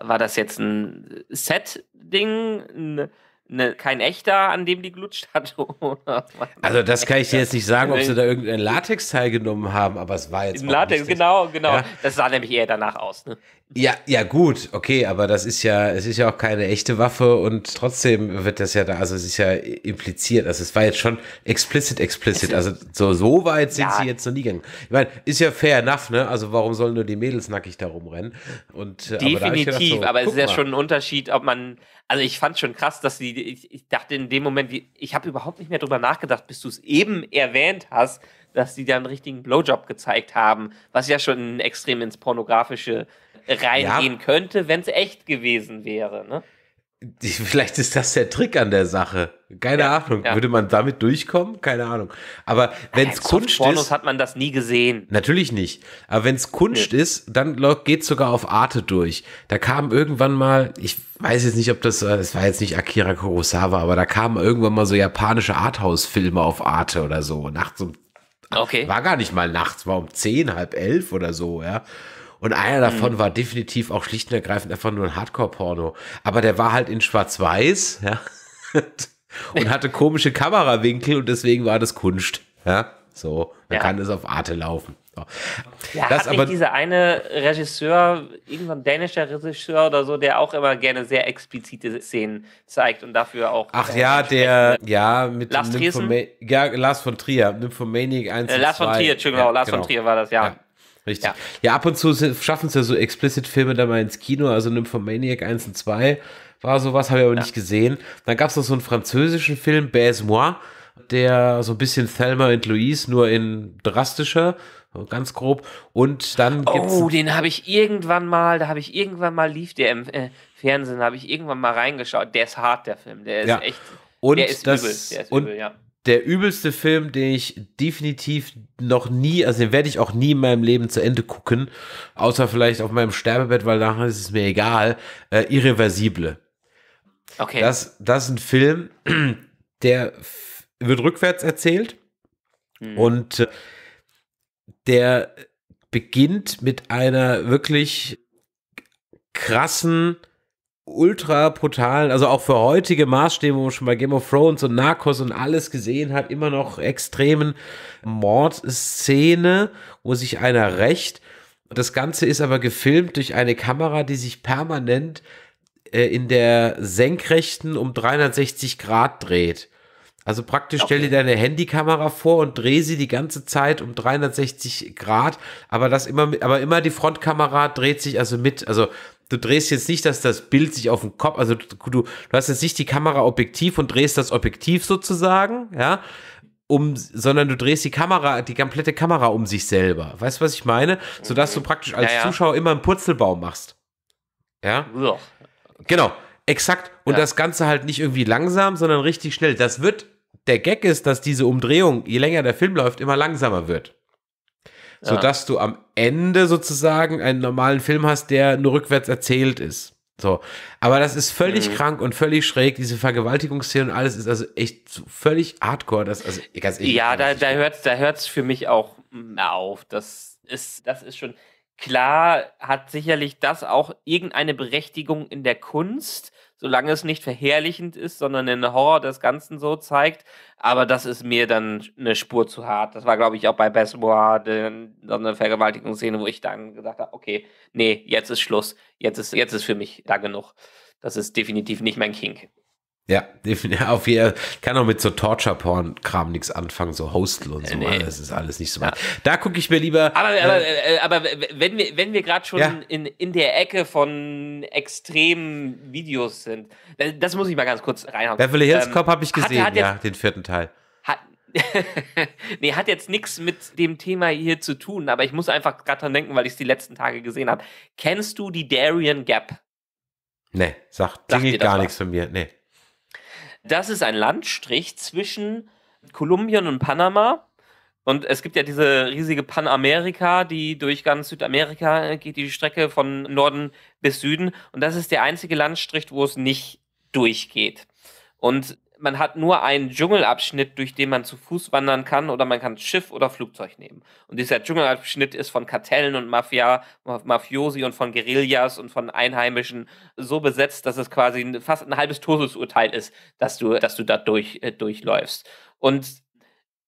war das jetzt ein Set-Ding, ein ne, kein echter, an dem die glutscht hat? [LAUGHS] Oder also das kann ich dir jetzt nicht sagen, ob sie da irgendein Latex teilgenommen haben, aber es war jetzt. Ein Latex, genau, genau. Ja. Das sah nämlich eher danach aus. Ne? Ja, ja, gut, okay, aber das ist ja, es ist ja auch keine echte Waffe und trotzdem wird das ja da, also es ist ja impliziert, also es war jetzt schon explicit, explicit, also so, so weit sind ja. sie jetzt noch nie gegangen. Ich meine, ist ja fair enough, ne? Also warum sollen nur die Mädels nackig da rumrennen? Und, äh, Definitiv, aber, gedacht, so, aber es ist ja mal. schon ein Unterschied, ob man, also ich fand schon krass, dass sie, ich, ich dachte in dem Moment, ich habe überhaupt nicht mehr drüber nachgedacht, bis du es eben erwähnt hast, dass sie da einen richtigen Blowjob gezeigt haben, was ja schon extrem ins Pornografische reingehen ja. könnte, wenn es echt gewesen wäre. Ne? Vielleicht ist das der Trick an der Sache. Keine ja, Ahnung. Ja. Würde man damit durchkommen? Keine Ahnung. Aber wenn es äh, Kunst ist. hat man das nie gesehen. Natürlich nicht. Aber wenn es Kunst nee. ist, dann geht es sogar auf Arte durch. Da kam irgendwann mal, ich weiß jetzt nicht, ob das, äh, es war jetzt nicht Akira Kurosawa, aber da kamen irgendwann mal so japanische Arthouse-Filme auf Arte oder so. Nachts um. Okay. War gar nicht mal nachts, war um zehn, halb elf oder so, ja. Und einer davon mhm. war definitiv auch schlicht und ergreifend einfach nur ein Hardcore-Porno. Aber der war halt in Schwarz-Weiß, ja. [LAUGHS] und hatte komische Kamerawinkel und deswegen war das Kunst. Ja, so. Man ja. kann es auf Arte laufen. So. Ja, das aber dieser eine Regisseur, irgendein dänischer Regisseur oder so, der auch immer gerne sehr explizite Szenen zeigt und dafür auch. Ach ja, der, ja, mit Lars, ja, Lars von Trier, Nymphomaniac 1. Äh, Lars von Trier, Entschuldigung, ja, Lars von genau. Trier war das, ja. Richtig. Ja. ja, ab und zu schaffen es ja so Explicit-Filme da mal ins Kino, also Nymphomaniac 1 und 2 war sowas, habe ich aber ja. nicht gesehen. Dann gab es noch so einen französischen Film, Baise-moi, der so ein bisschen Thelma und Louise, nur in drastischer, ganz grob. Und dann gibt's Oh, den habe ich irgendwann mal, da habe ich irgendwann mal, lief der im äh, Fernsehen, habe ich irgendwann mal reingeschaut. Der ist hart, der Film, der ist ja. echt... Und, das, übel. Übel, und ja der übelste Film, den ich definitiv noch nie, also den werde ich auch nie in meinem Leben zu Ende gucken, außer vielleicht auf meinem Sterbebett, weil danach ist es mir egal, äh, Irreversible. Okay. Das, das ist ein Film, [CLEARS THROAT] der wird rückwärts erzählt hm. und äh, der beginnt mit einer wirklich krassen ultra brutalen, also auch für heutige Maßstäbe, wo man schon bei Game of Thrones und Narcos und alles gesehen hat, immer noch extremen Mordszene, wo sich einer rächt. Das Ganze ist aber gefilmt durch eine Kamera, die sich permanent äh, in der Senkrechten um 360 Grad dreht. Also praktisch stell dir deine Handykamera vor und dreh sie die ganze Zeit um 360 Grad, aber das immer, aber immer die Frontkamera dreht sich also mit, also du drehst jetzt nicht, dass das Bild sich auf den Kopf, also du, du, hast jetzt nicht die Kamera objektiv und drehst das Objektiv sozusagen, ja, um, sondern du drehst die Kamera, die komplette Kamera um sich selber. Weißt du, was ich meine? Sodass du mhm. praktisch als ja, ja. Zuschauer immer einen Purzelbaum machst. Ja? ja. Genau, exakt. Und das Ganze halt nicht irgendwie langsam, sondern richtig schnell. Das wird, der Gag ist, dass diese Umdrehung, je länger der Film läuft, immer langsamer wird sodass du am Ende sozusagen einen normalen Film hast, der nur rückwärts erzählt ist. So. Aber das ist völlig mhm. krank und völlig schräg. Diese Vergewaltigungsszene und alles ist also echt völlig hardcore. Das, also, ganz ehrlich, ja, da, da hört es da hört's für mich auch auf. Das ist, das ist schon. Klar hat sicherlich das auch irgendeine Berechtigung in der Kunst, solange es nicht verherrlichend ist, sondern den Horror des Ganzen so zeigt. Aber das ist mir dann eine Spur zu hart. Das war, glaube ich, auch bei Besmoir so eine Vergewaltigungsszene, wo ich dann gesagt habe, okay, nee, jetzt ist Schluss. Jetzt ist, jetzt ist für mich da genug. Das ist definitiv nicht mein King. Ja, auf jeden kann auch mit so Torture-Porn-Kram nichts anfangen, so Hostel und so. Äh, nee. Das ist alles nicht so weit. Ja. Da gucke ich mir lieber. Aber, äh, äh, aber, wenn wir, wenn wir gerade schon ja. in, in der Ecke von extremen Videos sind, äh, das muss ich mal ganz kurz reinhauen. Beverly Hills ähm, Cop ähm, habe ich gesehen, hat, hat jetzt, den vierten Teil. Hat, [LAUGHS] nee, hat jetzt nichts mit dem Thema hier zu tun, aber ich muss einfach gerade dran denken, weil ich es die letzten Tage gesehen habe. Kennst du die Darien Gap? Nee, sagt, sag klingelt gar nichts von mir. Nee. Das ist ein Landstrich zwischen Kolumbien und Panama. Und es gibt ja diese riesige Panamerika, die durch ganz Südamerika geht, die Strecke von Norden bis Süden. Und das ist der einzige Landstrich, wo es nicht durchgeht. Und man hat nur einen Dschungelabschnitt, durch den man zu Fuß wandern kann oder man kann Schiff oder Flugzeug nehmen. Und dieser Dschungelabschnitt ist von Kartellen und Mafia, Mafiosi und von Guerillas und von Einheimischen so besetzt, dass es quasi fast ein halbes Todesurteil ist, dass du, dass du da durch, äh, durchläufst. Und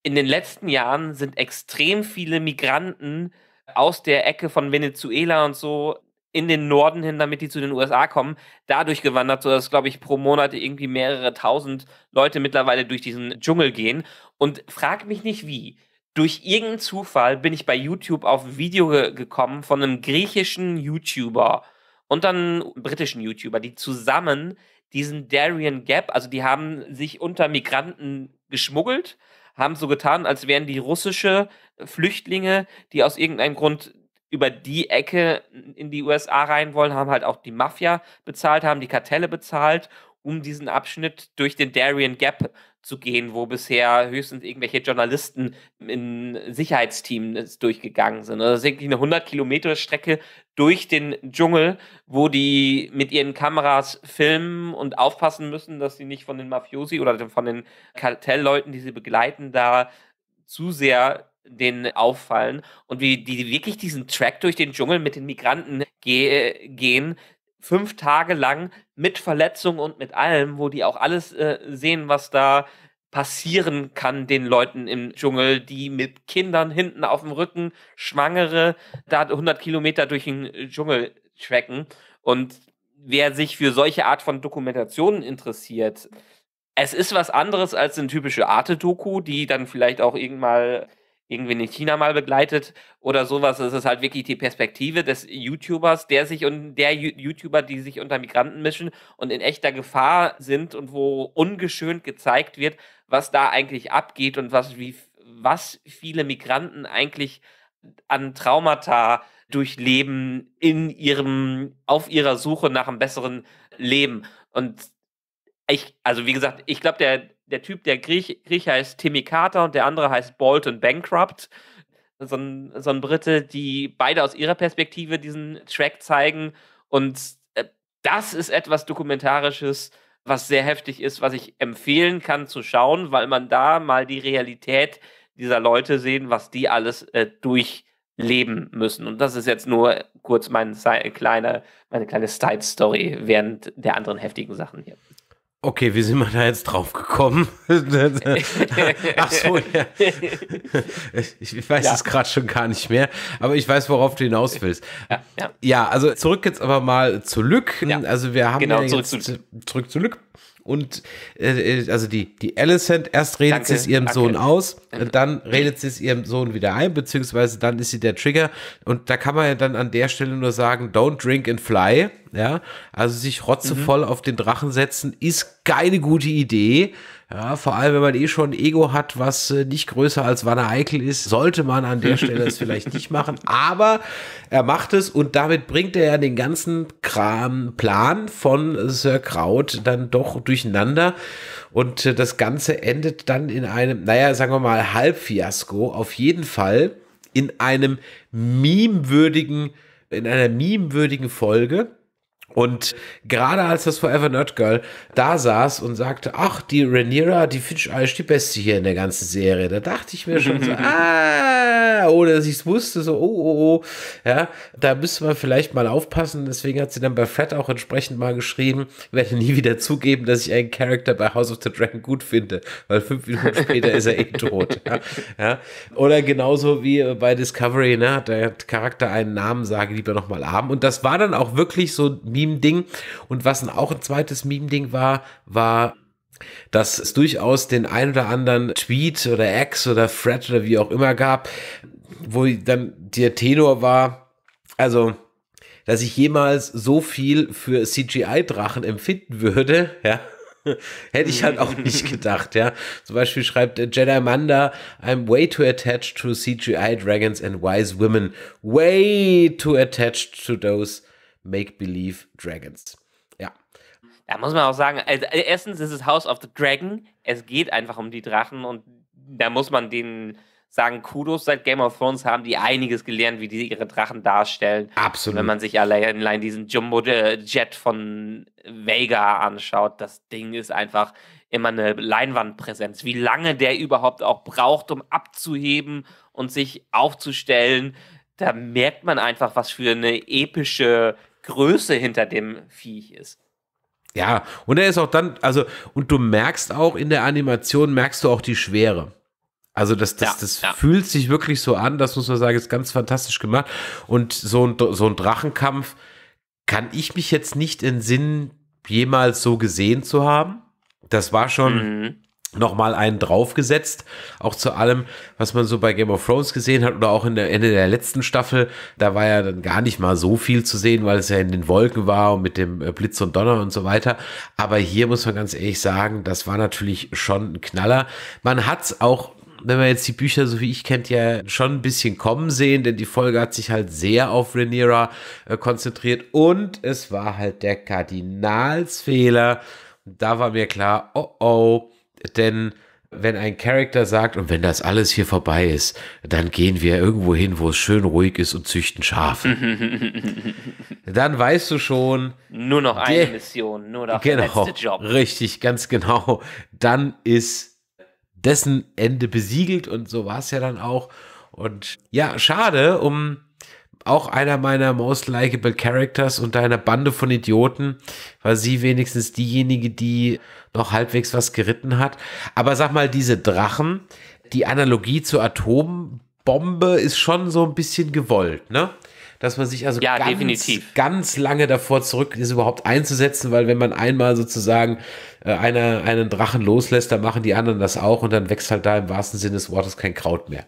in den letzten Jahren sind extrem viele Migranten aus der Ecke von Venezuela und so in den Norden hin, damit die zu den USA kommen, dadurch gewandert, sodass, glaube ich, pro Monat irgendwie mehrere tausend Leute mittlerweile durch diesen Dschungel gehen. Und frag mich nicht wie. Durch irgendeinen Zufall bin ich bei YouTube auf ein Video ge gekommen von einem griechischen YouTuber und dann britischen YouTuber, die zusammen diesen Darien Gap, also die haben sich unter Migranten geschmuggelt, haben so getan, als wären die russische Flüchtlinge, die aus irgendeinem Grund über die Ecke in die USA rein wollen, haben halt auch die Mafia bezahlt, haben die Kartelle bezahlt, um diesen Abschnitt durch den Darien Gap zu gehen, wo bisher höchstens irgendwelche Journalisten in Sicherheitsteams durchgegangen sind. Also das ist wirklich eine 100 Kilometer Strecke durch den Dschungel, wo die mit ihren Kameras filmen und aufpassen müssen, dass sie nicht von den Mafiosi oder von den Kartellleuten, die sie begleiten, da zu sehr denen auffallen und wie die wirklich diesen Track durch den Dschungel mit den Migranten ge gehen, fünf Tage lang mit Verletzungen und mit allem, wo die auch alles äh, sehen, was da passieren kann den Leuten im Dschungel, die mit Kindern hinten auf dem Rücken, Schwangere, da 100 Kilometer durch den Dschungel tracken. Und wer sich für solche Art von Dokumentationen interessiert, es ist was anderes als eine typische Arte-Doku, die dann vielleicht auch irgendwann mal irgendwie in China mal begleitet oder sowas. Es ist halt wirklich die Perspektive des YouTubers, der sich und der YouTuber, die sich unter Migranten mischen und in echter Gefahr sind und wo ungeschönt gezeigt wird, was da eigentlich abgeht und was, wie, was viele Migranten eigentlich an Traumata durchleben in ihrem, auf ihrer Suche nach einem besseren Leben. Und ich, also wie gesagt, ich glaube, der der Typ, der Griech, Griech heißt Timmy Carter und der andere heißt Bolton Bankrupt. So ein, so ein Brite, die beide aus ihrer Perspektive diesen Track zeigen. Und äh, das ist etwas Dokumentarisches, was sehr heftig ist, was ich empfehlen kann zu schauen, weil man da mal die Realität dieser Leute sehen, was die alles äh, durchleben müssen. Und das ist jetzt nur kurz mein kleine, meine kleine Side-Story während der anderen heftigen Sachen hier. Okay, wie sind wir da jetzt drauf gekommen? [LAUGHS] Ach so, ja. Ich weiß ja. es gerade schon gar nicht mehr, aber ich weiß, worauf du hinaus willst. Ja, ja. ja also zurück jetzt aber mal zu Lück. Also wir haben genau, ja jetzt, zu Lück. Zurück zu Lück und äh, äh, also die, die Alicent, erst redet danke, sie es ihrem danke. Sohn aus, dann redet sie es ihrem Sohn wieder ein, beziehungsweise dann ist sie der Trigger und da kann man ja dann an der Stelle nur sagen, don't drink and fly, ja, also sich rotzevoll mhm. auf den Drachen setzen, ist keine gute Idee, ja, vor allem, wenn man eh schon ein Ego hat, was äh, nicht größer als Wanne Eichel ist, sollte man an der Stelle es vielleicht nicht machen. [LAUGHS] Aber er macht es und damit bringt er ja den ganzen Kram, Plan von Sir Kraut dann doch durcheinander. Und äh, das Ganze endet dann in einem, naja, sagen wir mal, Halbfiasko. Auf jeden Fall in einem memewürdigen, in einer memewürdigen Folge und gerade als das Forever Nerd Girl da saß und sagte, ach, die Rhaenyra, die finde ich eigentlich die Beste hier in der ganzen Serie, da dachte ich mir schon so, [LAUGHS] ah, oder dass ich es wusste, so, oh, oh, oh, ja, da müsste man vielleicht mal aufpassen, deswegen hat sie dann bei Fred auch entsprechend mal geschrieben, werde nie wieder zugeben, dass ich einen Charakter bei House of the Dragon gut finde, weil fünf Minuten später ist er eh [LAUGHS] tot, ja, ja. oder genauso wie äh, bei Discovery, ne, hat der Charakter einen Namen, sage lieber nochmal haben. und das war dann auch wirklich so, mir Meme-Ding. Und was auch ein zweites Meme-Ding war, war dass es durchaus den ein oder anderen Tweet oder Ex oder Fred oder wie auch immer gab, wo dann der Tenor war, also dass ich jemals so viel für CGI-Drachen empfinden würde, ja. [LAUGHS] Hätte ich halt auch mhm. nicht gedacht, ja. Zum Beispiel schreibt äh, Jedi Manda, I'm way too attached to CGI Dragons and Wise Women. Way too attached to those Make-Believe Dragons. Ja. Da muss man auch sagen, also äh, erstens ist es House of the Dragon. Es geht einfach um die Drachen und da muss man denen sagen, Kudos seit Game of Thrones haben die einiges gelernt, wie die ihre Drachen darstellen. Absolut. Und wenn man sich allein diesen Jumbo-Jet äh, von Vega anschaut, das Ding ist einfach immer eine Leinwandpräsenz. Wie lange der überhaupt auch braucht, um abzuheben und sich aufzustellen, da merkt man einfach, was für eine epische Größe hinter dem Viech ist. Ja, und er ist auch dann, also, und du merkst auch in der Animation, merkst du auch die Schwere. Also das, das, ja, das ja. fühlt sich wirklich so an, das muss man sagen, ist ganz fantastisch gemacht. Und so ein, so ein Drachenkampf kann ich mich jetzt nicht entsinnen, jemals so gesehen zu haben. Das war schon, mhm nochmal einen draufgesetzt. Auch zu allem, was man so bei Game of Thrones gesehen hat oder auch in der Ende der letzten Staffel. Da war ja dann gar nicht mal so viel zu sehen, weil es ja in den Wolken war und mit dem äh, Blitz und Donner und so weiter. Aber hier muss man ganz ehrlich sagen, das war natürlich schon ein Knaller. Man hat es auch wenn man jetzt die Bücher, so wie ich kennt, ja schon ein bisschen kommen sehen, denn die Folge hat sich halt sehr auf Rhaenyra äh, konzentriert und es war halt der Kardinalsfehler. Da war mir klar, oh oh, denn wenn ein Charakter sagt, und wenn das alles hier vorbei ist, dann gehen wir irgendwo hin, wo es schön ruhig ist und züchten Schafe. [LAUGHS] dann weißt du schon. Nur noch eine Mission, nur noch genau, der letzte Job. Richtig, ganz genau. Dann ist dessen Ende besiegelt und so war es ja dann auch. Und ja, schade um auch einer meiner most likable Characters unter einer Bande von Idioten, war sie wenigstens diejenige, die noch halbwegs was geritten hat. Aber sag mal, diese Drachen, die Analogie zur Atombombe ist schon so ein bisschen gewollt, ne? Dass man sich also ja, ganz, definitiv. ganz lange davor zurück ist, überhaupt einzusetzen, weil wenn man einmal sozusagen äh, einer, einen Drachen loslässt, dann machen die anderen das auch und dann wächst halt da im wahrsten Sinne des Wortes kein Kraut mehr.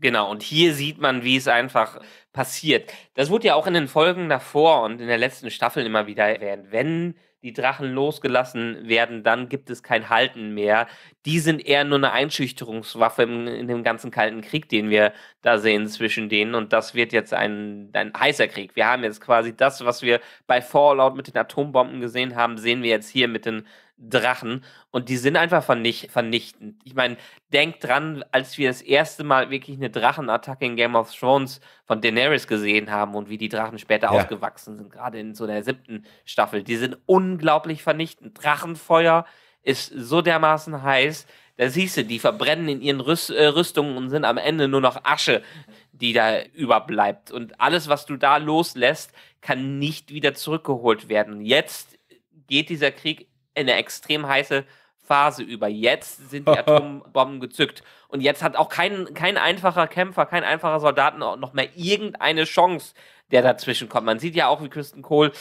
Genau, und hier sieht man, wie es einfach passiert. Das wurde ja auch in den Folgen davor und in der letzten Staffel immer wieder erwähnt. Wenn die Drachen losgelassen werden, dann gibt es kein Halten mehr. Die sind eher nur eine Einschüchterungswaffe in, in dem ganzen Kalten Krieg, den wir da sehen zwischen denen. Und das wird jetzt ein, ein heißer Krieg. Wir haben jetzt quasi das, was wir bei Fallout mit den Atombomben gesehen haben, sehen wir jetzt hier mit den Drachen und die sind einfach vernichtend. Ich meine, denk dran, als wir das erste Mal wirklich eine Drachenattacke in Game of Thrones von Daenerys gesehen haben und wie die Drachen später ja. aufgewachsen sind, gerade in so der siebten Staffel. Die sind unglaublich vernichtend. Drachenfeuer ist so dermaßen heiß, da siehst du, die verbrennen in ihren Rüst, äh, Rüstungen und sind am Ende nur noch Asche, die da überbleibt. Und alles, was du da loslässt, kann nicht wieder zurückgeholt werden. Jetzt geht dieser Krieg eine extrem heiße Phase über. Jetzt sind die [LAUGHS] Atombomben gezückt. Und jetzt hat auch kein, kein einfacher Kämpfer, kein einfacher Soldat noch mehr irgendeine Chance, der dazwischen kommt. Man sieht ja auch, wie Kristen Kohl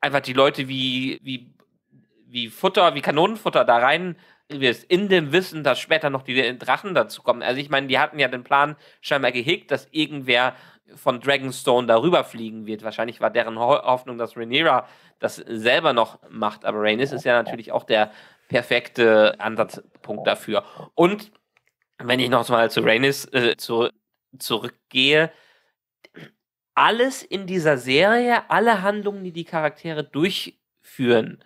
einfach die Leute wie, wie, wie Futter, wie Kanonenfutter da rein in dem Wissen, dass später noch die Drachen dazu kommen. Also ich meine, die hatten ja den Plan scheinbar gehegt, dass irgendwer von Dragonstone darüber fliegen wird. Wahrscheinlich war deren Hoffnung, dass Rhaenyra das selber noch macht. Aber Rhaenys ist ja oh. natürlich auch der perfekte Ansatzpunkt oh. dafür. Und wenn ich nochmal zu Rhaenys äh, zu, zurückgehe, alles in dieser Serie, alle Handlungen, die die Charaktere durchführen,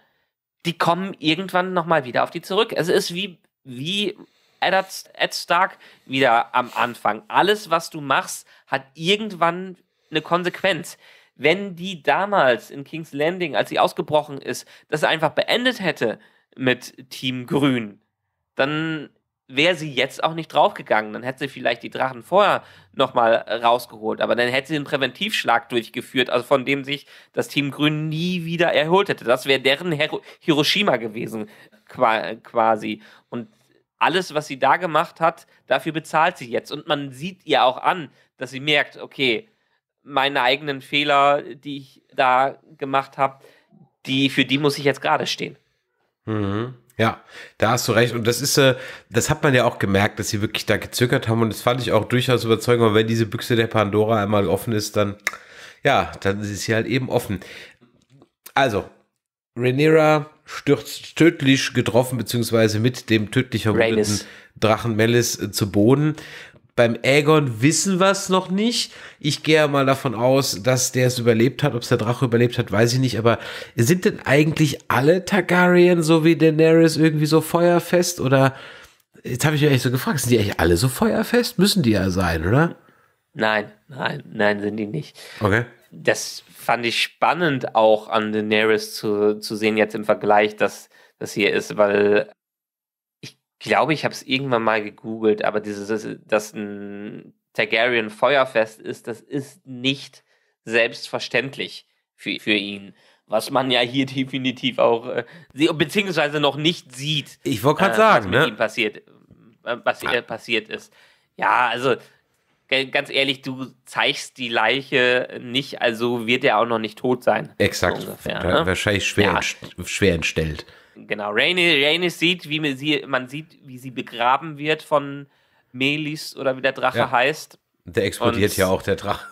die kommen irgendwann nochmal wieder auf die zurück. Es ist wie, wie Eddard, Ed Stark wieder am Anfang. Alles, was du machst, hat irgendwann eine Konsequenz. Wenn die damals in King's Landing, als sie ausgebrochen ist, das einfach beendet hätte mit Team Grün, dann wäre sie jetzt auch nicht draufgegangen. Dann hätte sie vielleicht die Drachen vorher nochmal rausgeholt, aber dann hätte sie einen Präventivschlag durchgeführt, also von dem sich das Team Grün nie wieder erholt hätte. Das wäre deren Hiroshima gewesen, quasi. Und alles, was sie da gemacht hat, dafür bezahlt sie jetzt. Und man sieht ihr auch an, dass sie merkt, okay, meine eigenen Fehler, die ich da gemacht habe, die, für die muss ich jetzt gerade stehen. Mhm. Ja, da hast du recht. Und das ist, äh, das hat man ja auch gemerkt, dass sie wirklich da gezögert haben. Und das fand ich auch durchaus überzeugend. Aber wenn diese Büchse der Pandora einmal offen ist, dann, ja, dann ist sie halt eben offen. Also, Rhaenyra stürzt tödlich getroffen, beziehungsweise mit dem tödlich verwundeten Drachen Melis äh, zu Boden. Beim Aegon wissen wir es noch nicht. Ich gehe mal davon aus, dass der es überlebt hat. Ob es der Drache überlebt hat, weiß ich nicht. Aber sind denn eigentlich alle Targaryen so wie Daenerys irgendwie so feuerfest? Oder jetzt habe ich mich echt so gefragt, sind die eigentlich alle so feuerfest? Müssen die ja sein, oder? Nein, nein, nein, sind die nicht. Okay. Das fand ich spannend auch an Daenerys zu, zu sehen jetzt im Vergleich, dass das hier ist, weil ich glaube, ich habe es irgendwann mal gegoogelt, aber dieses, dass ein Targaryen Feuerfest ist, das ist nicht selbstverständlich für, für ihn was man ja hier [LAUGHS] definitiv auch äh, beziehungsweise noch nicht sieht. Ich wollte gerade äh, sagen, was mit ne? ihm passiert, äh, was ah. Äh, passiert ist. Ja, also ganz ehrlich, du zeigst die Leiche nicht, also wird er auch noch nicht tot sein. Exakt, ungefähr, ne? wahrscheinlich schwer, ja. ent schwer entstellt. Genau, Rainy, sieht, wie man, sie, man sieht, wie sie begraben wird von Melis oder wie der Drache ja. heißt. Der explodiert Und ja auch, der Drache.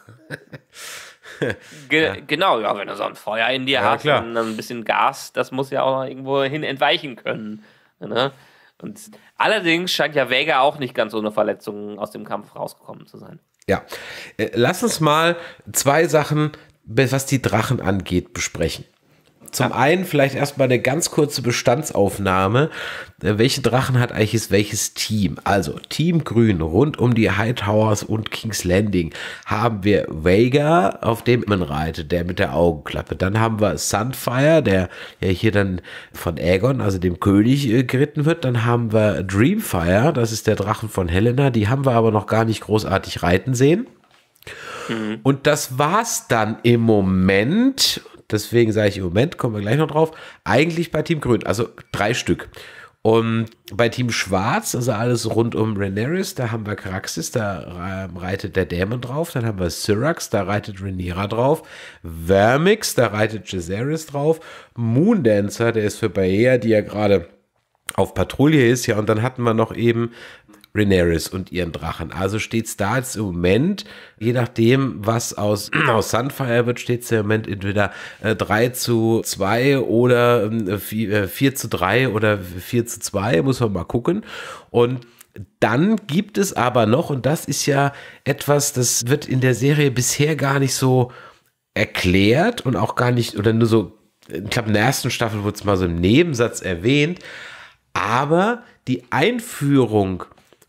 [LAUGHS] Ge ja. Genau, ja, wenn du so ein Feuer in dir ja, hast klar. und ein bisschen Gas, das muss ja auch irgendwo hin entweichen können. Ne? Und allerdings scheint ja Vega auch nicht ganz ohne Verletzungen aus dem Kampf rausgekommen zu sein. Ja, äh, lass uns mal zwei Sachen, was die Drachen angeht, besprechen. Zum einen vielleicht erstmal eine ganz kurze Bestandsaufnahme. Äh, welche Drachen hat eigentlich welches Team? Also Team Grün rund um die Hightowers und King's Landing haben wir Vega, auf dem man reitet, der mit der Augenklappe. Dann haben wir Sunfire, der ja hier dann von Aegon, also dem König, äh, geritten wird. Dann haben wir Dreamfire, das ist der Drachen von Helena. Die haben wir aber noch gar nicht großartig reiten sehen. Mhm. Und das war's dann im Moment. Deswegen sage ich im Moment, kommen wir gleich noch drauf, eigentlich bei Team Grün, also drei Stück. Und bei Team Schwarz, also alles rund um Rhaenerys, da haben wir Caraxis, da ähm, reitet der Dämon drauf. Dann haben wir Syrax, da reitet Rhaenyra drauf. Vermix, da reitet Jaehaerys drauf. Moondancer, der ist für Baea, die ja gerade auf Patrouille ist, ja, und dann hatten wir noch eben Rhaenerys und ihren Drachen. Also steht es da jetzt im Moment, je nachdem, was aus, [CLEARS THROAT] aus Sunfire wird, steht es im Moment entweder äh, 3 zu 2 oder ähm, äh, 4, 4 zu 3 oder 4 zu 2, muss man mal gucken. Und dann gibt es aber noch, und das ist ja etwas, das wird in der Serie bisher gar nicht so erklärt und auch gar nicht, oder nur so, ich glaube, in der ersten Staffel wurde es mal so im Nebensatz erwähnt, aber die Einführung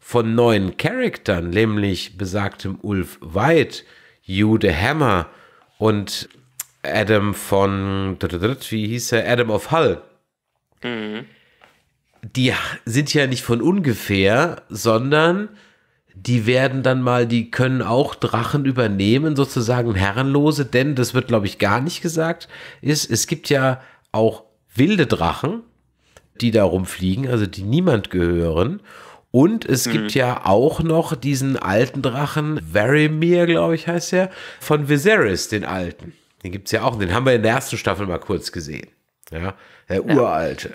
von neuen Charaktern, nämlich besagtem Ulf White, Jude Hammer und Adam von, wie hieß er, Adam of Hull. Mhm. Die sind ja nicht von ungefähr, sondern die werden dann mal, die können auch Drachen übernehmen, sozusagen Herrenlose, denn das wird, glaube ich, gar nicht gesagt, ist, es gibt ja auch wilde Drachen, die da rumfliegen, also die niemand gehören. Und es mhm. gibt ja auch noch diesen alten Drachen, Varimir, glaube ich, heißt er, von Viserys, den alten. Den gibt es ja auch. Den haben wir in der ersten Staffel mal kurz gesehen. Ja, der ja. uralte.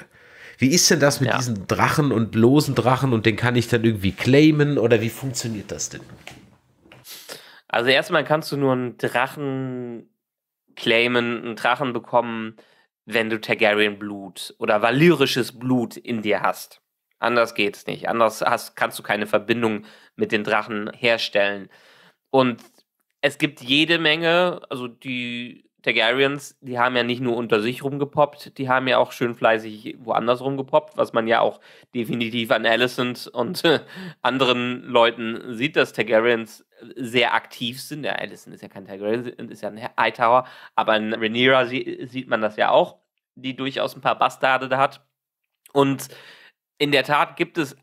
Wie ist denn das mit ja. diesen Drachen und losen Drachen und den kann ich dann irgendwie claimen oder wie funktioniert das denn? Also erstmal kannst du nur einen Drachen claimen, einen Drachen bekommen, wenn du Targaryen Blut oder valyrisches Blut in dir hast. Anders geht es nicht. Anders hast, kannst du keine Verbindung mit den Drachen herstellen. Und es gibt jede Menge, also die Targaryens, die haben ja nicht nur unter sich rumgepoppt, die haben ja auch schön fleißig woanders rumgepoppt, was man ja auch definitiv an Alicent und [LAUGHS] anderen Leuten sieht, dass Targaryens sehr aktiv sind. Ja, Alicent ist ja kein Targaryen, ist ja ein Hightower, aber in Rhaenyra sieht man das ja auch, die durchaus ein paar Bastarde da hat. Und in der Tat gibt es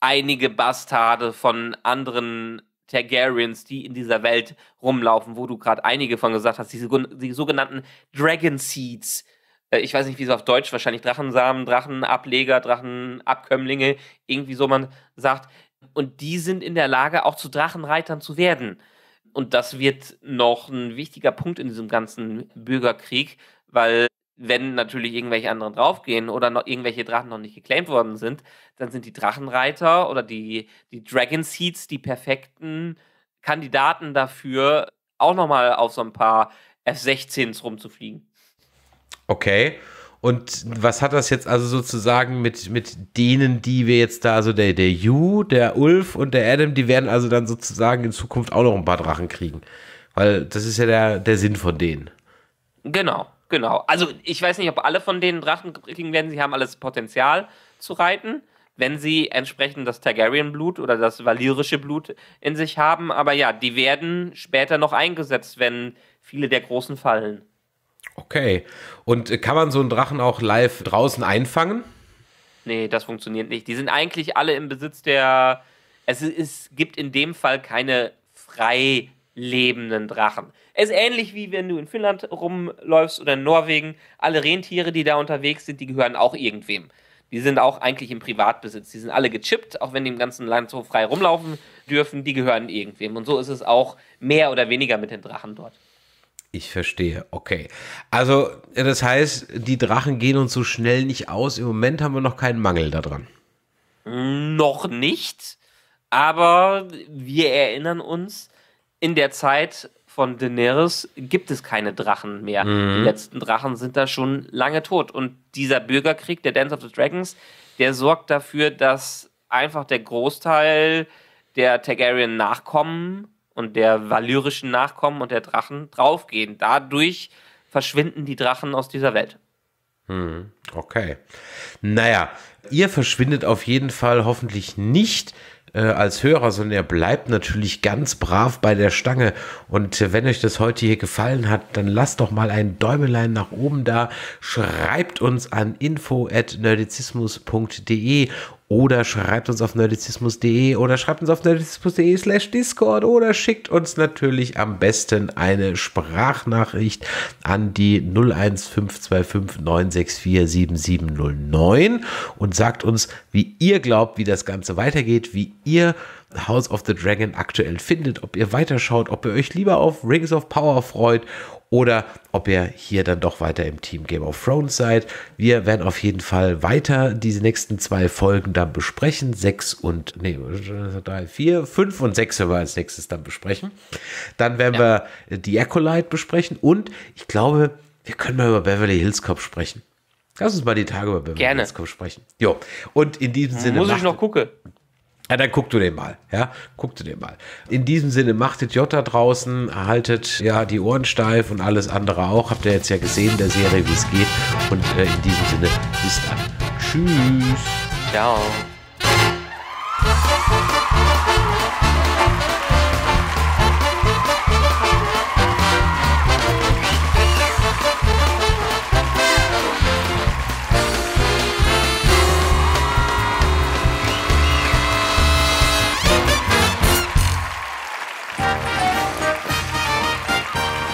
einige Bastarde von anderen Targaryens, die in dieser Welt rumlaufen, wo du gerade einige von gesagt hast, die, die sogenannten Dragon Seeds. Äh, ich weiß nicht, wie es auf Deutsch wahrscheinlich Drachensamen, Drachenableger, Drachenabkömmlinge, irgendwie so man sagt. Und die sind in der Lage, auch zu Drachenreitern zu werden. Und das wird noch ein wichtiger Punkt in diesem ganzen Bürgerkrieg, weil wenn natürlich irgendwelche anderen draufgehen oder noch irgendwelche Drachen noch nicht geclaimt worden sind, dann sind die Drachenreiter oder die, die Dragon Seeds die perfekten Kandidaten dafür, auch nochmal auf so ein paar F-16s rumzufliegen. Okay. Und was hat das jetzt also sozusagen mit, mit denen, die wir jetzt da, also der, der Yu, der Ulf und der Adam, die werden also dann sozusagen in Zukunft auch noch ein paar Drachen kriegen. Weil das ist ja der, der Sinn von denen. Genau. Genau. Also ich weiß nicht, ob alle von denen Drachen kriegen werden. Sie haben alles Potenzial zu reiten, wenn sie entsprechend das Targaryen-Blut oder das valyrische Blut in sich haben. Aber ja, die werden später noch eingesetzt, wenn viele der Großen fallen. Okay. Und äh, kann man so einen Drachen auch live draußen einfangen? Nee, das funktioniert nicht. Die sind eigentlich alle im Besitz der. Es, es gibt in dem Fall keine frei lebenden Drachen. Es ist ähnlich wie wenn du in Finnland rumläufst oder in Norwegen. Alle Rentiere, die da unterwegs sind, die gehören auch irgendwem. Die sind auch eigentlich im Privatbesitz. Die sind alle gechippt, auch wenn die im ganzen Land so frei rumlaufen dürfen. Die gehören irgendwem. Und so ist es auch mehr oder weniger mit den Drachen dort. Ich verstehe, okay. Also, das heißt, die Drachen gehen uns so schnell nicht aus. Im Moment haben wir noch keinen Mangel daran. Noch nicht. Aber wir erinnern uns, in der Zeit von Daenerys gibt es keine Drachen mehr. Mhm. Die letzten Drachen sind da schon lange tot. Und dieser Bürgerkrieg, der Dance of the Dragons, der sorgt dafür, dass einfach der Großteil der Targaryen-Nachkommen und der valyrischen Nachkommen und der Drachen draufgehen. Dadurch verschwinden die Drachen aus dieser Welt. Hm, okay. Naja, ihr verschwindet auf jeden Fall hoffentlich nicht. Äh, als Hörer, sondern ihr bleibt natürlich ganz brav bei der Stange. Und äh, wenn euch das heute hier gefallen hat, dann lasst doch mal ein Däumelein nach oben da. Schreibt uns an info info.nerdizismus.de oder schreibt uns auf nerdizismus.de oder schreibt uns auf nerdizismus.de slash Discord oder schickt uns natürlich am besten eine Sprachnachricht an die 01525 964 7709 und sagt uns, wie ihr glaubt, wie das Ganze weitergeht, wie ihr House of the Dragon aktuell findet, ob ihr weiterschaut, ob ihr euch lieber auf Rings of Power freut oder ob ihr hier dann doch weiter im Team Game of Thrones seid. Wir werden auf jeden Fall weiter diese nächsten zwei Folgen dann besprechen. Sechs und, nee, drei, vier, fünf und sechs werden wir als nächstes dann besprechen. Dann werden ja. wir die Acolyte besprechen und ich glaube, wir können mal über Beverly Hills Cop sprechen. Lass uns mal die Tage über Beverly Gerne. Hills Cop sprechen. Jo, und in diesem mhm. Sinne. Muss ich noch gucken. Ja, dann guck du den mal. Ja, guck du den mal. In diesem Sinne, machtet J da draußen, haltet ja die Ohren steif und alles andere auch. Habt ihr jetzt ja gesehen, in der Serie, wie es geht. Und äh, in diesem Sinne, bis dann. Tschüss. Ciao.